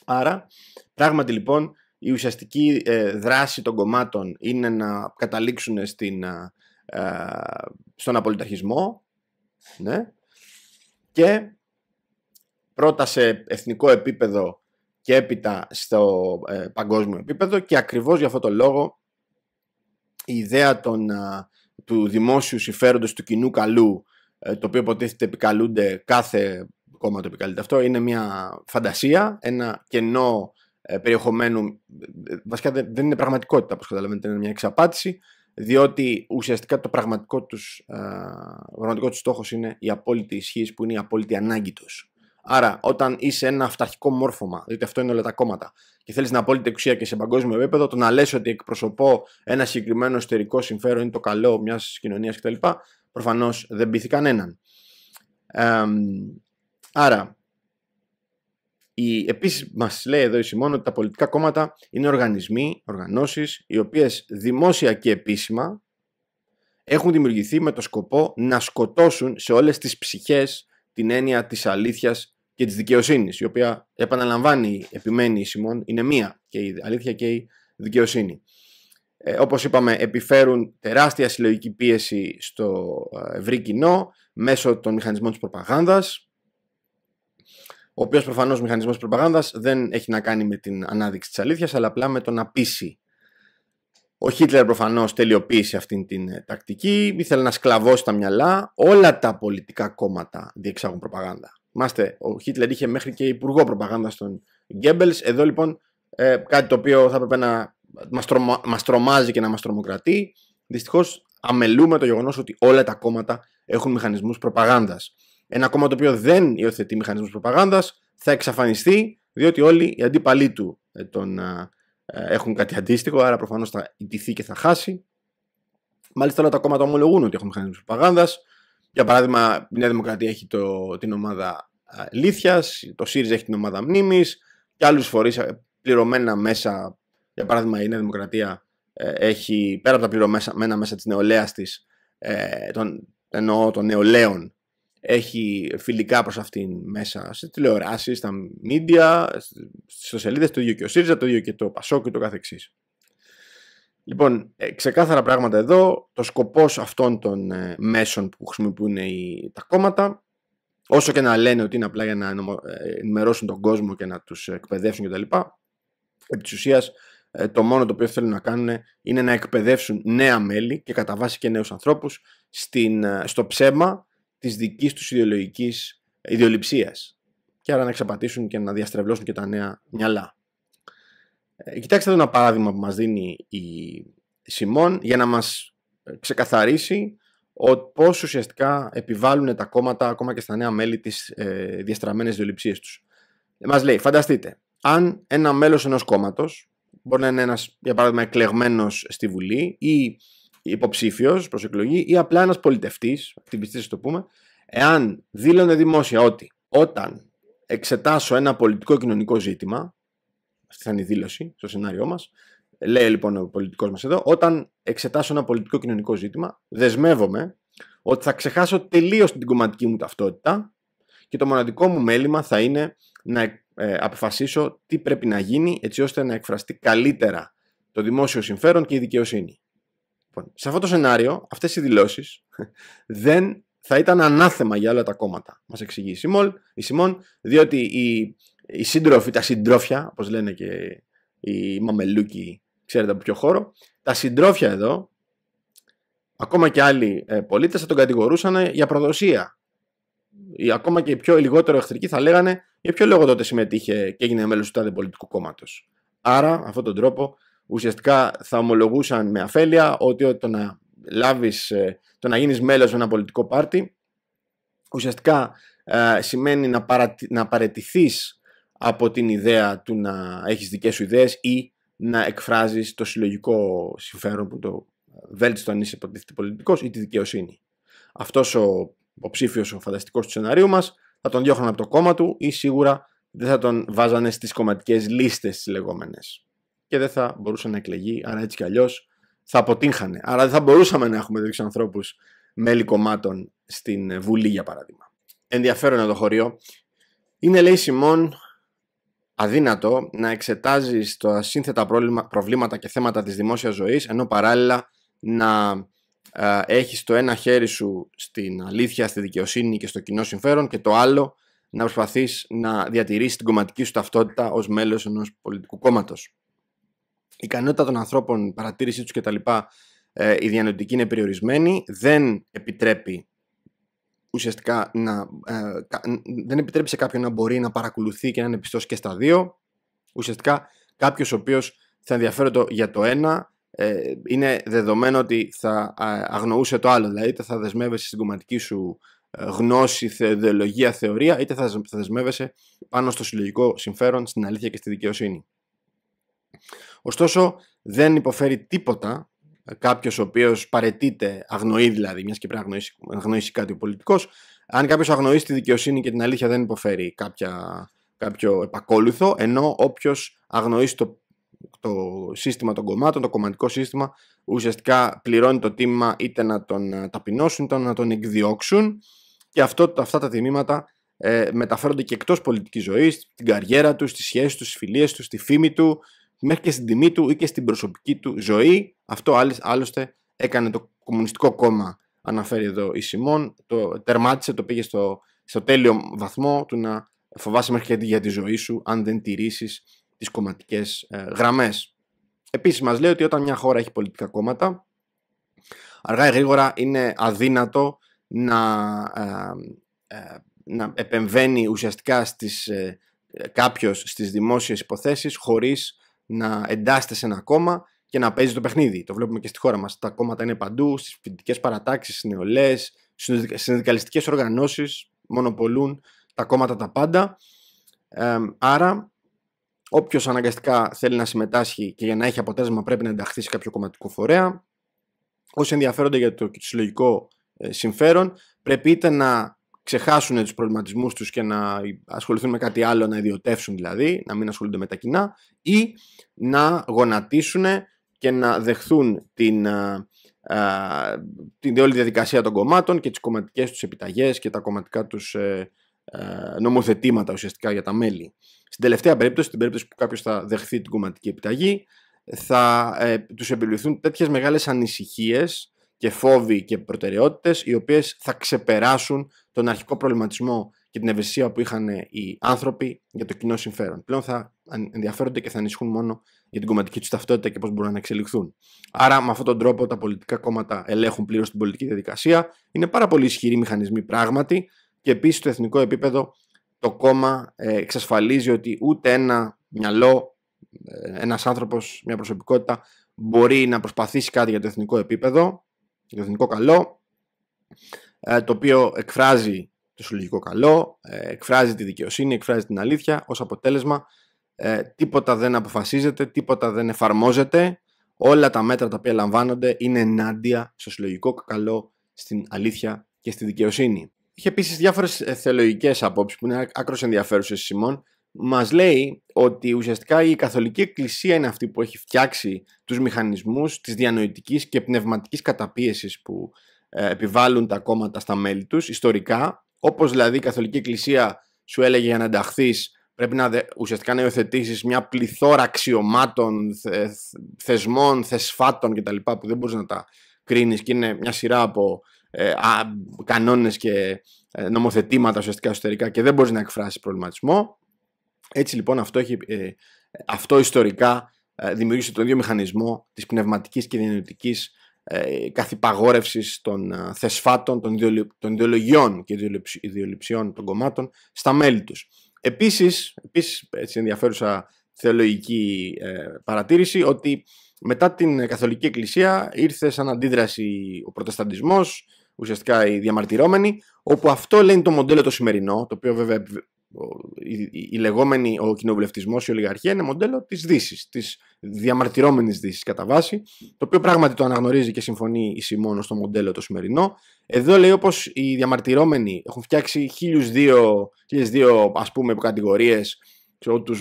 Άρα, πράγματι λοιπόν, η θεο αυτε ειναι θα ειναι τα συνδρομα που διακατεχουν τα κομματα ιδιω τους ηγετε τους αρα πραγματι λοιπον η ουσιαστικη ε, δράση των κομμάτων είναι να καταλήξουν ε, ε, στον απολυταρχισμό ναι, και πρώτα σε εθνικό επίπεδο και έπειτα στο παγκόσμιο επίπεδο και ακριβώς για αυτό το λόγο η ιδέα των του δημόσιου συμφέροντος του κοινού καλού ε, το οποίο υποτίθεται επικαλούνται κάθε κόμμα το επικαλείται αυτό είναι μια φαντασία, ένα κενό ε, περιεχομένου ε, βασικά δεν είναι πραγματικότητα όπως καταλαβαίνετε είναι μια εξαπάτηση διότι ουσιαστικά το πραγματικό τους, πραγματικό τους στόχος είναι η απόλυτη ισχύς που είναι η απόλυτη ανάγκη τους. Άρα, όταν είσαι ένα αυταρχικό μόρφωμα, διότι δηλαδή αυτό είναι όλα τα κόμματα, και θέλεις την απόλυτη εξουσία και σε παγκόσμιο επίπεδο, το να λες ότι εκπροσωπώ ένα συγκεκριμένο εσωτερικό συμφέρον είναι το καλό μιας κοινωνίας κτλ. Προφανώς δεν πείθει κανέναν. Ε, άρα, επίσης μας μας λέει εδώ η Σιμών ότι τα πολιτικά κόμματα είναι οργανισμοί, οργανώσεις, οι οποίες δημόσια και επίσημα έχουν δημιουργηθεί με το σκοπό να σκοτώσουν σε όλες τις ψυχές την έννοια της αλήθειας και της δικαιοσύνης, η οποία επαναλαμβάνει, επιμένει η Σιμών, είναι μία και η αλήθεια και η δικαιοσύνη. Ε, όπως είπαμε, επιφέρουν τεράστια συλλογική πίεση στο ε, ευρύ κοινό μέσω των μηχανισμών της προπαγάνδας, ο οποίος προφανώς μηχανισμός προπαγάνδας δεν έχει να κάνει με την ανάδειξη της αλήθειας, αλλά απλά με το να πείσει. Ο Χίτλερ προφανώς τελειοποίησε αυτήν την ε, τακτική, ήθελε να σκλαβώσει τα μυαλά, όλα τα πολιτικά κόμματα διεξάγουν προπαγάνδα. Μάστε, ο Χίτλερ είχε μέχρι και υπουργό προπαγάνδα στον Γκέμπελ. Εδώ λοιπόν ε, κάτι το οποίο θα έπρεπε να μας τρομάζει και να μας τρομοκρατεί. Δυστυχώς αμελούμε το γεγονός ότι όλα τα κόμματα έχουν μηχανισμούς προπαγάνδας. Ένα κόμμα το οποίο δεν υιοθετεί μηχανισμούς προπαγάνδας θα εξαφανιστεί διότι όλοι οι αντίπαλοι του ε, τον, ε, έχουν κάτι αντίστοιχο άρα προφανώς θα ιτηθεί και θα χάσει. Μάλιστα όλα τα κόμματα ομολογούν ότι έχουν μηχανισμούς προπαγάνδας. Για παράδειγμα, η Νέα Δημοκρατία έχει το, την ομάδα αλήθειας. το ΣΥΡΙΖΑ έχει την ομάδα Μνήμης και άλλους φορείς πληρωμένα μέσα. Για παράδειγμα, η Νέα Δημοκρατία ε, έχει πέρα από τα πληρωμένα μέσα της νεολαίας της, ε, εννοώ των νεολαίων, έχει φιλικά προς αυτήν μέσα σε τηλεοράσεις, στα media, στις σελίδες, το ίδιο και ο ΣΥΡΙΖΑ, το ίδιο και το ΠΑΣΟΚ και το καθεξής. Λοιπόν, ε, ξεκάθαρα πράγματα εδώ. Το σκοπός αυτών των ε, μέσων που χρησιμοποιούν τα κόμματα, όσο και να λένε ότι είναι απλά για να ε, ενημερώσουν τον κόσμο και να τους εκπαιδεύσουν κτλ. Επί της ουσίας το μόνο το οποίο θέλουν να κάνουν είναι να εκπαιδεύσουν νέα μέλη και κατά βάση και νέους ανθρώπους στο ψέμα της δικής τους ιδεολογικής ιδεολειψίας. Και άρα να εξαπατήσουν και να διαστρεβλώσουν και τα νέα μυαλά. Ε, κοιτάξτε εδώ ένα παράδειγμα που μας δίνει η Σιμών για να μας ε, ξεκαθαρίσει πώς ουσιαστικά επιβάλλουν τα κόμματα ακόμα και στα νέα μέλη τις ε, διαστραμμένες διοληψίες τους. Ε, λέει, φανταστείτε, αν ένα μέλος ενός κόμματος, μπορεί να είναι ένας, για παράδειγμα, εκλεγμένος στη Βουλή ή υποψήφιος προς εκλογή ή απλά ένας πολιτευτής, ακτιβιστής το πούμε, εάν δήλωνε δημόσια ότι όταν εξετάσω ένα πολιτικό κοινωνικό ζήτημα, αυτή είναι η δήλωση στο σενάριό μας. Λέει λοιπόν ο πολιτικός μας εδώ, όταν εξετάσω ένα πολιτικό κοινωνικό ζήτημα, δεσμεύομαι ότι θα ξεχάσω τελείως την κομματική μου ταυτότητα και το μοναδικό μου μέλημα θα είναι να ε, αποφασίσω τι πρέπει να γίνει έτσι ώστε να εκφραστεί καλύτερα το δημόσιο συμφέρον και η δικαιοσύνη. Λοιπόν, σε αυτό το σενάριο, αυτές οι δηλώσεις (laughs) δεν θα ήταν ανάθεμα για όλα τα κόμματα, μας εξηγεί η Σιμών, διότι η οι σύντροφοι, τα συντρόφια, όπως λένε και οι μαμελούκοι, ξέρετε από ποιο χώρο, τα συντρόφια εδώ, ακόμα και άλλοι ε, πολίτες θα τον κατηγορούσαν για προδοσία. Ή, ακόμα και οι πιο λιγότερο εχθρικοί θα λέγανε για ποιο λόγο τότε συμμετείχε και έγινε μέλος του τάδε πολιτικού κόμματος. Άρα, αυτόν τον τρόπο, ουσιαστικά θα ομολογούσαν με αφέλεια ότι το να, λάβεις, ε, το να γίνεις μέλος σε ένα πολιτικό πάρτι ουσιαστικά ε, σημαίνει να, παρατη, να παρετηθείς από την ιδέα του να έχεις δικές σου ιδέες ή να εκφράζεις το συλλογικό συμφέρον που το βέλτιστο αν είσαι πολιτικός ή τη δικαιοσύνη. Αυτός ο, ο ψήφιος, ο φανταστικός του σενάριου μας θα τον διώχναν από το κόμμα του ή σίγουρα δεν θα τον βάζανε στις κομματικές λίστες τις λεγόμενες και δεν θα μπορούσε να εκλεγεί, άρα έτσι κι αλλιώς θα αποτύχανε. Άρα δεν θα μπορούσαμε να έχουμε τέτοιους ανθρώπους μέλη κομμάτων στην Βουλή, για παράδειγμα. Ενδιαφέρον εδώ το χωρίο. Είναι, λέει Σιμών, αδύνατο να εξετάζεις τα σύνθετα προβλήματα και θέματα της δημόσιας ζωής ενώ παράλληλα να έχει έχεις το ένα χέρι σου στην αλήθεια, στη δικαιοσύνη και στο κοινό συμφέρον και το άλλο να προσπαθείς να διατηρήσεις την κομματική σου ταυτότητα ως μέλος ενός πολιτικού κόμματος. Η ικανότητα των ανθρώπων, παρατήρησή τους κτλ. Ε, η διανοητική είναι περιορισμένη, δεν επιτρέπει ουσιαστικά να, ε, δεν επιτρέπει σε κάποιον να μπορεί να παρακολουθεί και να είναι πιστός και στα δύο. Ουσιαστικά κάποιος ο οποίος θα ενδιαφέρεται για το ένα ε, είναι δεδομένο ότι θα αγνοούσε το άλλο. Δηλαδή είτε θα δεσμεύεσαι στην κομματική σου ε, γνώση, θεολογία, θεωρία είτε θα, θα δεσμεύεσαι πάνω στο συλλογικό συμφέρον, στην αλήθεια και στη δικαιοσύνη. Ωστόσο δεν υποφέρει τίποτα κάποιος ο οποίος παρετείται, αγνοεί δηλαδή, μιας και πρέπει να αγνοήσει, κάτι ο πολιτικός, αν κάποιος αγνοήσει τη δικαιοσύνη και την αλήθεια δεν υποφέρει κάποια, κάποιο επακόλουθο, ενώ όποιος αγνοήσει το, το σύστημα των κομμάτων, το κομματικό σύστημα, ουσιαστικά πληρώνει το τίμημα είτε να τον ε, ταπεινώσουν είτε να τον εκδιώξουν. Και αυτό, αυτά τα τιμήματα ε, μεταφέρονται και εκτός πολιτικής ζωής, την καριέρα του, στις σχέσεις, του, στις φιλίες του, στη φήμη του, μέχρι και στην τιμή του ή και στην προσωπική του ζωή. Αυτό άλλωστε έκανε το Κομμουνιστικό Κόμμα, αναφέρει εδώ η Σιμών, το τερμάτισε, το πήγε στο, στο τέλειο βαθμό του να φοβάσαι μέχρι και για τη ζωή σου αν δεν τηρήσεις τις κομματικές ε, γραμμές. Επίσης μας λέει ότι όταν μια χώρα έχει πολιτικά κόμματα, αργά ή γρήγορα είναι αδύνατο να, ε, ε, να επεμβαίνει ουσιαστικά στις, ε, κάποιος στις δημόσιες υποθέσεις χωρίς να εντάσσεται σε ένα κόμμα και να παίζει το παιχνίδι. Το βλέπουμε και στη χώρα μας. Τα κόμματα είναι παντού, στις φοιτητικές παρατάξεις, στις νεολαίε, στι συνδικαλιστικές οργανώσεις, μονοπολούν τα κόμματα τα πάντα. άρα, όποιος αναγκαστικά θέλει να συμμετάσχει και για να έχει αποτέλεσμα πρέπει να ενταχθεί σε κάποιο κομματικό φορέα. Όσοι ενδιαφέρονται για το συλλογικό ε, συμφέρον, πρέπει είτε να ξεχάσουν τους προβληματισμούς τους και να ασχοληθούν με κάτι άλλο, να ιδιωτεύσουν δηλαδή, να μην ασχολούνται με τα κοινά ή να γονατίσουν και να δεχθούν την, ε, ε, την όλη διαδικασία των κομμάτων και τις κομματικές τους επιταγές και τα κομματικά τους ε, νομοθετήματα ουσιαστικά για τα μέλη. Στην τελευταία περίπτωση, την περίπτωση που κάποιος θα δεχθεί την κομματική επιταγή, θα ε, τους επιβληθούν τέτοιες μεγάλες ανησυχίες και φόβοι και προτεραιότητες, οι οποίες θα ξεπεράσουν τον αρχικό προβληματισμό και την ευαισθησία που είχαν ε, οι άνθρωποι για το κοινό συμφέρον. Πλέον θα ενδιαφέρονται και θα ανησυχούν μόνο για την κομματική τους ταυτότητα και πώς μπορούν να εξελιχθούν. Άρα, με αυτόν τον τρόπο, τα πολιτικά κόμματα ελέγχουν πλήρως την πολιτική διαδικασία. Είναι πάρα πολύ ισχυροί μηχανισμοί πράγματι και επίσης στο εθνικό επίπεδο το κόμμα ε, εξασφαλίζει ότι ούτε ένα μυαλό, ε, ένας άνθρωπος, μια προσωπικότητα μπορεί να προσπαθήσει κάτι για το εθνικό επίπεδο το εθνικό καλό, ε, το οποίο εκφράζει το συλλογικό καλό, ε, εκφράζει τη δικαιοσύνη, εκφράζει την αλήθεια, ως αποτέλεσμα ε, τίποτα δεν αποφασίζεται, τίποτα δεν εφαρμόζεται, όλα τα μέτρα τα οποία λαμβάνονται είναι ενάντια στο συλλογικό καλό, στην αλήθεια και στη δικαιοσύνη. Είχε επίσης διάφορες θεολογικές απόψεις που είναι άκρο ενδιαφέρουσες, Σιμών μας λέει ότι ουσιαστικά η Καθολική Εκκλησία είναι αυτή που έχει φτιάξει τους μηχανισμούς της διανοητικής και πνευματικής καταπίεσης που ε, επιβάλλουν τα κόμματα στα μέλη τους ιστορικά, όπως δηλαδή η Καθολική Εκκλησία σου έλεγε για να ενταχθείς πρέπει να ουσιαστικά να υιοθετήσεις μια πληθώρα αξιωμάτων, θεσμών, θεσφάτων κτλ. που δεν μπορείς να τα κρίνεις και είναι μια σειρά από ε, κανόνες και ε, νομοθετήματα ουσιαστικά εσωτερικά και δεν μπορείς να εκφράσεις προβληματισμό. Έτσι λοιπόν αυτό, έχει, ε, αυτό ιστορικά ε, δημιούργησε τον ίδιο μηχανισμό της πνευματικής και διανοητικής ε, καθυπαγόρευσης των ε, θεσφάτων, των, ιδεολο, των ιδεολογιών και ιδεολειψιών των κομμάτων στα μέλη τους. Επίσης, επίσης έτσι ενδιαφέρουσα θεολογική ε, παρατήρηση ότι μετά την Καθολική Εκκλησία ήρθε σαν αντίδραση ο Προτεσταντισμός, ουσιαστικά οι διαμαρτυρόμενοι, όπου αυτό λένε το μοντέλο το σημερινό, το οποίο βέβαια η, η, λεγόμενη, ο κοινοβουλευτισμός, η ολιγαρχία είναι μοντέλο της Δύσης, της διαμαρτυρώμενη Δύσης κατά βάση, το οποίο πράγματι το αναγνωρίζει και συμφωνεί η Σιμώνο στο μοντέλο το σημερινό. Εδώ λέει όπως οι διαμαρτυρώμενοι έχουν φτιάξει 1002, δύο ας πούμε κατηγορίες, του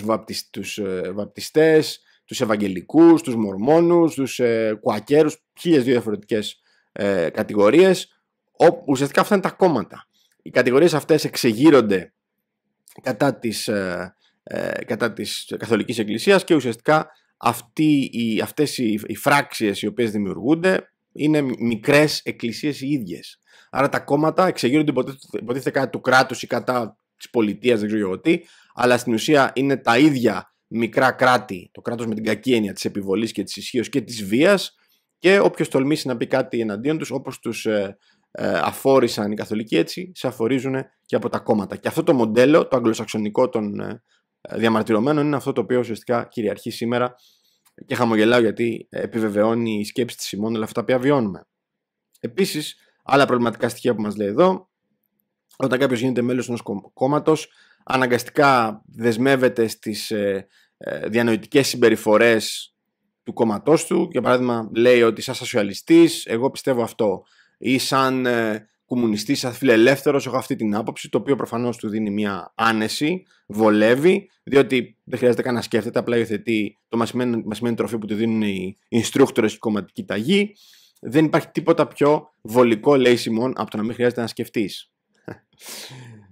βαπτιστές, τους Ευαγγελικούς, τους Μορμόνους, τους ε, ε Κουακέρου, δύο διαφορετικές ε, κατηγορίες. Ουσιαστικά αυτά είναι τα κόμματα. Οι κατηγορίες αυτές εξεγείρονται κατά της, ε, ε, κατά της Καθολικής Εκκλησίας και ουσιαστικά αυτοί, οι, αυτές οι, οι οι οποίες δημιουργούνται είναι μικρές εκκλησίες οι ίδιες. Άρα τα κόμματα εξεγείρονται υποτίθεται κατά του κράτους ή κατά της πολιτείας, δεν ξέρω τι, αλλά στην ουσία είναι τα ίδια μικρά κράτη, το κράτος με την κακή έννοια της επιβολής και της ισχύως και της βίας και όποιος τολμήσει να πει κάτι εναντίον τους όπως τους ε, ε, αφόρησαν οι καθολικοί έτσι, σε αφορίζουν και από τα κόμματα. Και αυτό το μοντέλο, το αγγλοσαξονικό των ε, διαμαρτυρωμένων, είναι αυτό το οποίο ουσιαστικά κυριαρχεί σήμερα και χαμογελάω γιατί επιβεβαιώνει η σκέψη της Σιμών όλα αυτά που βιώνουμε. Επίσης, άλλα προβληματικά στοιχεία που μας λέει εδώ, όταν κάποιος γίνεται μέλος ενός κόμματος, αναγκαστικά δεσμεύεται στις ε, ε, διανοητικές συμπεριφορές του κόμματο του. Για παράδειγμα, λέει ότι σαν σοσιαλιστής, εγώ πιστεύω αυτό ή σαν ε, κομμουνιστής, σαν έχω αυτή την άποψη, το οποίο προφανώς του δίνει μια άνεση, βολεύει, διότι δεν χρειάζεται καν να σκέφτεται, απλά υιοθετεί το μασημένο, τροφή που του δίνουν οι instructors και κομματική ταγή. Δεν υπάρχει τίποτα πιο βολικό, λέει Σιμών, από το να μην χρειάζεται να σκεφτείς.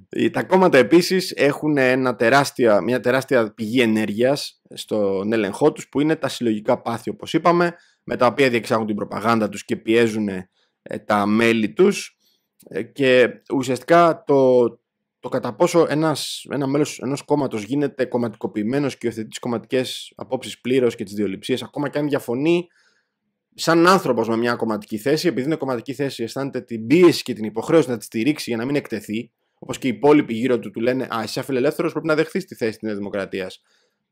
Ε, τα κόμματα επίσης έχουν ένα τεράστια, μια τεράστια πηγή ενέργειας στον έλεγχό τους, που είναι τα συλλογικά πάθη όπως είπαμε με τα οποία διεξάγουν την προπαγάνδα τους και πιέζουν ε, τα μέλη τους ε, και ουσιαστικά το, το κατά πόσο ένας, ένα μέλος ενός κόμματος γίνεται κομματικοποιημένος και υιοθετεί τις κομματικές απόψεις πλήρως και τις διοληψίες ακόμα και αν διαφωνεί σαν άνθρωπος με μια κομματική θέση επειδή είναι κομματική θέση αισθάνεται την πίεση και την υποχρέωση να τη στηρίξει για να μην εκτεθεί Όπως και οι υπόλοιποι γύρω του του λένε Α, εσύ αφιλελεύθερος πρέπει να δεχθείς τη θέση της Νέας Δημοκρατίας.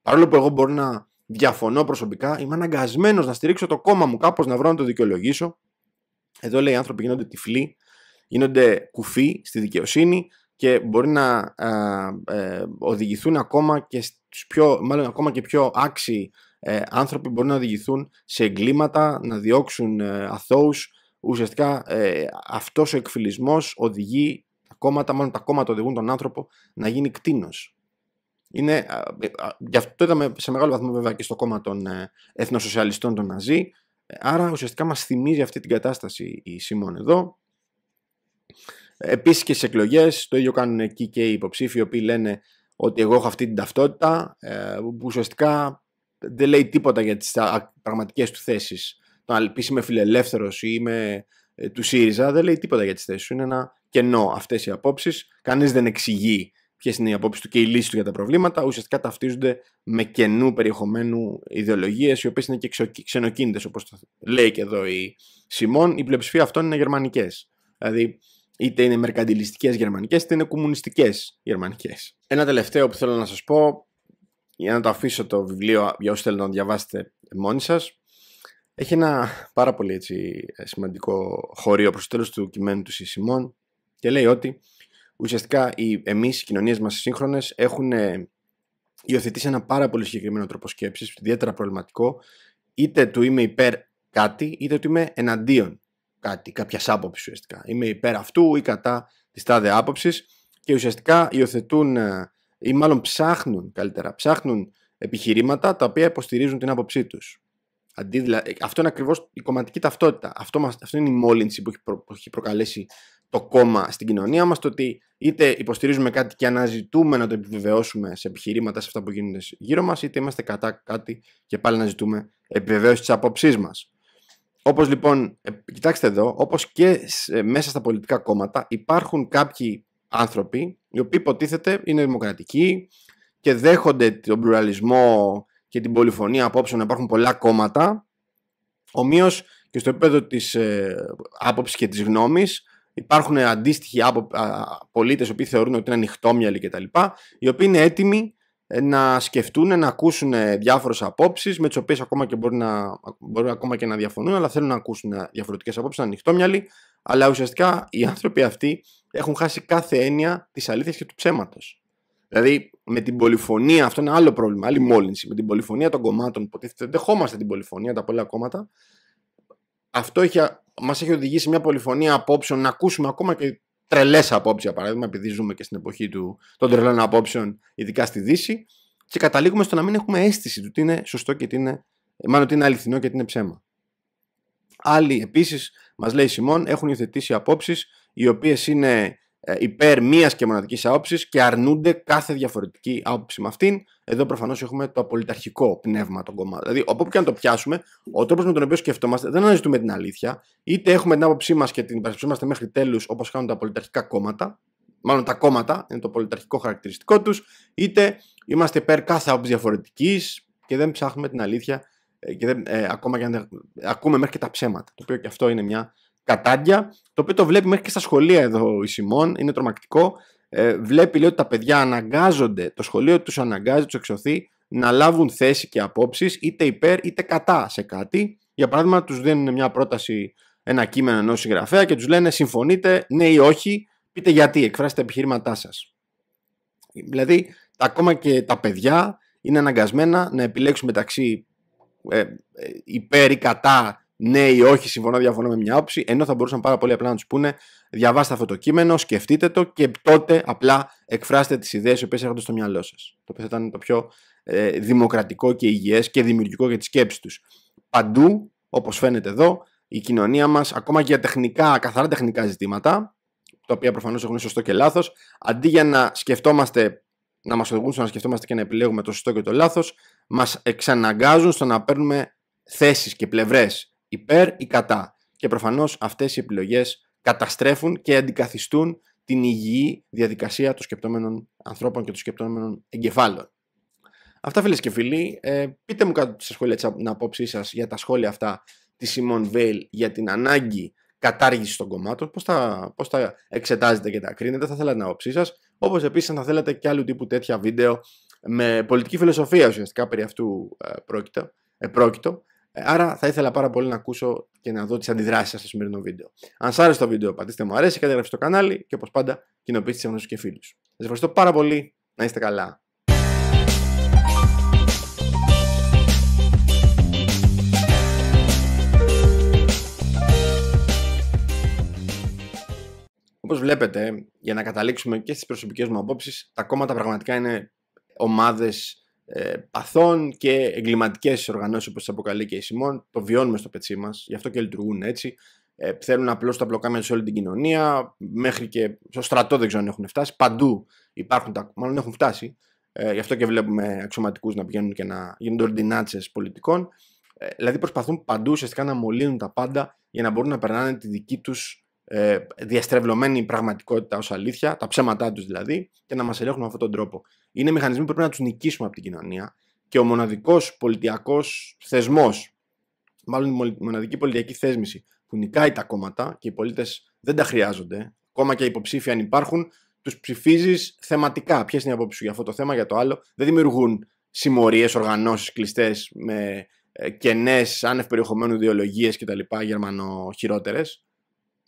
Παρόλο που εγώ μπορώ να διαφωνώ προσωπικά, είμαι αναγκασμένος να στηρίξω το κόμμα μου κάπως, να βρω να το δικαιολογήσω. Εδώ λέει οι άνθρωποι γίνονται τυφλοί, γίνονται κουφοί στη δικαιοσύνη και μπορεί να ε, οδηγηθούν ακόμα και πιο, μάλλον ακόμα και πιο άξιοι ε, άνθρωποι μπορεί να οδηγηθούν σε εγκλήματα, να διώξουν ε, αθώους. Ουσιαστικά ε, αυτός ο εκφυλισμός οδηγεί τα κόμματα, μάλλον τα κόμματα οδηγούν τον άνθρωπο να γίνει κτίνος. Είναι, ε, γι' αυτό είδαμε σε μεγάλο βαθμό βέβαια και στο κόμμα των εθνοσοσιαλιστών των Ναζί, Άρα ουσιαστικά μας θυμίζει αυτή την κατάσταση η Σίμων εδώ. Επίσης και στις εκλογές, το ίδιο κάνουν εκεί και οι υποψήφοι, οι οποίοι λένε ότι εγώ έχω αυτή την ταυτότητα, ε, που ουσιαστικά δεν λέει τίποτα για τις πραγματικές του θέσεις. Το να πεις είμαι φιλελεύθερος ή είμαι ε, του ΣΥΡΙΖΑ, δεν λέει τίποτα για τις θέσεις σου. Είναι ένα κενό αυτές οι απόψεις. Κανείς δεν εξηγεί ποιες είναι οι απόψεις του και οι λύσει του για τα προβλήματα, ουσιαστικά ταυτίζονται με κενού περιεχομένου ιδεολογίες, οι οποίες είναι και ξενοκίνητες, όπως λέει και εδώ η Σιμών. Η πλειοψηφία αυτών είναι γερμανικές. Δηλαδή, είτε είναι μερκαντιλιστικές γερμανικές, είτε είναι κομμουνιστικές γερμανικές. Ένα τελευταίο που θέλω να σας πω, για να το αφήσω το βιβλίο για όσου θέλουν να διαβάσετε μόνοι σας. Έχει ένα πάρα πολύ έτσι, σημαντικό χωρίο προς το τέλος του κειμένου του Σιμών και λέει ότι ουσιαστικά οι, εμείς, οι κοινωνίες μας σύγχρονες έχουν υιοθετήσει ένα πάρα πολύ συγκεκριμένο τρόπο σκέψης, ιδιαίτερα προβληματικό, είτε του είμαι υπέρ κάτι, είτε του είμαι εναντίον κάτι, κάποιας άποψης ουσιαστικά. Είμαι υπέρ αυτού ή κατά της τάδε άποψης και ουσιαστικά υιοθετούν ε, ή μάλλον ψάχνουν καλύτερα, ψάχνουν επιχειρήματα τα οποία υποστηρίζουν την άποψή τους. Αντί, δηλαδή, αυτό είναι ακριβώς η κατα τη ταυτότητα. αποψη μας, αυτό είναι η μαλλον ψαχνουν καλυτερα ψαχνουν επιχειρηματα τα οποια υποστηριζουν την αποψη τους αυτο ειναι ακριβω η κομματικη ταυτοτητα αυτο ειναι η μολυνση που έχει προκαλέσει το κόμμα στην κοινωνία μας, το ότι είτε υποστηρίζουμε κάτι και αναζητούμε να το επιβεβαιώσουμε σε επιχειρήματα, σε αυτά που γίνονται γύρω μας, είτε είμαστε κατά κάτι και πάλι να ζητούμε επιβεβαίωση της απόψής μας. Όπως λοιπόν, ε, κοιτάξτε εδώ, όπως και ε, μέσα στα πολιτικά κόμματα υπάρχουν κάποιοι άνθρωποι οι οποίοι υποτίθεται είναι δημοκρατικοί και δέχονται τον πλουραλισμό και την πολυφωνία απόψεων να υπάρχουν πολλά κόμματα, ομοίως και στο επίπεδο της ε, άποψης και της γνώμης, Υπάρχουν αντίστοιχοι πολίτες οι οποίοι θεωρούν ότι είναι ανοιχτόμυαλοι κτλ. Οι οποίοι είναι έτοιμοι ε, να σκεφτούν, να ακούσουν ε, διάφορες απόψεις, με τις οποίες ακόμα και μπορεί να, μπορεί ακόμα και να διαφωνούν, αλλά θέλουν να ακούσουν ε, διαφορετικές απόψεις, να ανοιχτόμυαλοι. Αλλά ουσιαστικά οι άνθρωποι αυτοί έχουν χάσει κάθε έννοια της αλήθειας και του ψέματος. Δηλαδή, με την πολυφωνία, αυτό είναι άλλο πρόβλημα, άλλη μόλυνση. Με την πολυφωνία των κομμάτων, υποτίθεται, δεχόμαστε την πολυφωνία, τα πολλά κόμματα, αυτό έχει, μας έχει οδηγήσει μια πολυφωνία απόψεων να ακούσουμε ακόμα και τρελές απόψεις, για παράδειγμα, επειδή ζούμε και στην εποχή του, των τρελών απόψεων, ειδικά στη Δύση, και καταλήγουμε στο να μην έχουμε αίσθηση του τι είναι σωστό και τι είναι, μάλλον τι είναι αληθινό και τι είναι ψέμα. Άλλοι, επίσης, μας λέει η Σιμών, έχουν υιοθετήσει απόψεις οι οποίες είναι ε, υπέρ μίας και μοναδικής άποψης και αρνούνται κάθε διαφορετική άποψη με αυτήν. Εδώ προφανώς έχουμε το απολυταρχικό πνεύμα των κομμάτων. Δηλαδή, από όπου και να το πιάσουμε, ο τρόπος με τον οποίο σκεφτόμαστε δεν αναζητούμε την αλήθεια. Είτε έχουμε την άποψή μας και την υπερασπιζόμαστε μέχρι τέλους, όπως κάνουν τα πολιταρχικά κόμματα, μάλλον τα κόμματα είναι το πολιταρχικό χαρακτηριστικό τους, είτε είμαστε υπέρ κάθε άποψη διαφορετικής και δεν ψάχνουμε την αλήθεια ε, και δεν, ε, ακόμα και αν δεν, ακούμε μέχρι και τα ψέματα. Το οποίο και αυτό είναι μια κατάντια, το οποίο το βλέπει μέχρι και στα σχολεία εδώ η Σιμών, είναι τρομακτικό. Ε, βλέπει λέει ότι τα παιδιά αναγκάζονται, το σχολείο τους αναγκάζει, τους εξωθεί να λάβουν θέση και απόψεις είτε υπέρ είτε κατά σε κάτι. Για παράδειγμα τους δίνουν μια πρόταση, ένα κείμενο ενός συγγραφέα και τους λένε συμφωνείτε ναι ή όχι, πείτε γιατί, εκφράστε επιχείρηματά σας. Δηλαδή ακόμα και τα παιδιά είναι αναγκασμένα να επιλέξουν μεταξύ ε, ε υπέρ ή κατά ναι ή όχι, συμφωνώ, διαφωνώ με μια άποψη, ενώ θα μπορούσαν πάρα πολύ απλά να τους πούνε διαβάστε αυτό το κείμενο, σκεφτείτε το και τότε απλά εκφράστε τις ιδέες οι οποίες έρχονται στο μυαλό σας. Το οποίο θα ήταν το πιο ε, δημοκρατικό και υγιές και δημιουργικό για τη σκέψη τους. Παντού, όπως φαίνεται εδώ, η κοινωνία μας, ακόμα και για τεχνικά, καθαρά τεχνικά ζητήματα, τα οποία προφανώς έχουν σωστό και λάθος, αντί για να σκεφτόμαστε, να μας οδηγούν στο να σκεφτόμαστε και να επιλέγουμε το σωστό και το λάθος, μας εξαναγκάζουν στο να παίρνουμε θέσεις και πλευρές υπέρ ή κατά. Και προφανώς αυτές οι επιλογές καταστρέφουν και αντικαθιστούν την υγιή διαδικασία των σκεπτόμενων ανθρώπων και των σκεπτόμενων εγκεφάλων. Αυτά φίλες και φίλοι, ε, πείτε μου κάτω στα σχόλια την απόψή σας για τα σχόλια αυτά της Σιμών Βέιλ για την ανάγκη κατάργησης των κομμάτων, πώς τα, πώς τα εξετάζετε και τα κρίνετε, θα θέλατε την άποψή σας. Όπως επίσης, αν θα θέλατε και άλλου τύπου τέτοια βίντεο με πολιτική φιλοσοφία ουσιαστικά περί αυτού ε, πρόκειτο, ε, πρόκειτο Άρα θα ήθελα πάρα πολύ να ακούσω και να δω τις αντιδράσεις σας στο σημερινό βίντεο. Αν σας άρεσε το βίντεο, πατήστε μου αρέσει, καταγραφή το κανάλι και όπως πάντα κοινοποιήστε τι και φίλους. Σας ευχαριστώ πάρα πολύ. Να είστε καλά. Όπως βλέπετε, για να καταλήξουμε και στις προσωπικές μου απόψεις, τα κόμματα πραγματικά είναι ομάδες ε, παθών και εγκληματικές οργανώσεις όπως τις αποκαλεί και η Σιμών. Το βιώνουμε στο πετσί μας, γι' αυτό και λειτουργούν έτσι. Ε, θέλουν απλώς τα πλοκάμια σε όλη την κοινωνία, μέχρι και στο στρατό δεν ξέρω αν έχουν φτάσει. Παντού υπάρχουν τα. μάλλον έχουν φτάσει. Ε, γι' αυτό και βλέπουμε αξιωματικούς να πηγαίνουν και να γίνονται ορντινάτσε πολιτικών. Ε, δηλαδή προσπαθούν παντού ουσιαστικά να μολύνουν τα πάντα για να μπορούν να περνάνε τη δική τους ε, διαστρεβλωμένη πραγματικότητα ως αλήθεια, τα ψέματά τους δηλαδή, και να μας ελέγχουν με αυτόν τον τρόπο. Είναι μηχανισμοί που πρέπει να τους νικήσουμε από την κοινωνία και ο μοναδικός πολιτιακός θεσμός, μάλλον η μοναδική πολιτιακή θέσμηση που νικάει τα κόμματα και οι πολίτες δεν τα χρειάζονται, ακόμα και οι υποψήφοι αν υπάρχουν, τους ψηφίζεις θεματικά. Ποιε είναι οι απόψει σου για αυτό το θέμα, για το άλλο. Δεν δημιουργούν συμμορίες, οργανώσεις κλειστές με ε, κενές άνευ περιεχομένου ιδεολογίες κτλ. γερμανοχειρότερες.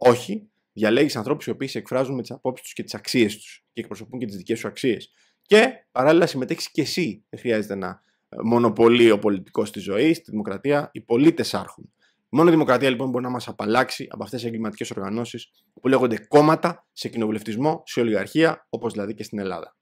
Όχι, διαλέγεις ανθρώπους οι οποίοι εκφράζουν με τις απόψεις τους και τις αξίες τους και εκπροσωπούν και τις δικές σου αξίες. Και παράλληλα συμμετέχεις και εσύ. Δεν χρειάζεται να ε, μονοπολεί ο πολιτικός της ζωής, τη δημοκρατία. Οι πολίτες άρχουν. Μόνο η δημοκρατία λοιπόν μπορεί να μας απαλλάξει από αυτές τις εγκληματικές οργανώσεις που λέγονται κόμματα σε κοινοβουλευτισμό, σε ολιγαρχία, όπως δηλαδή και στην Ελλάδα.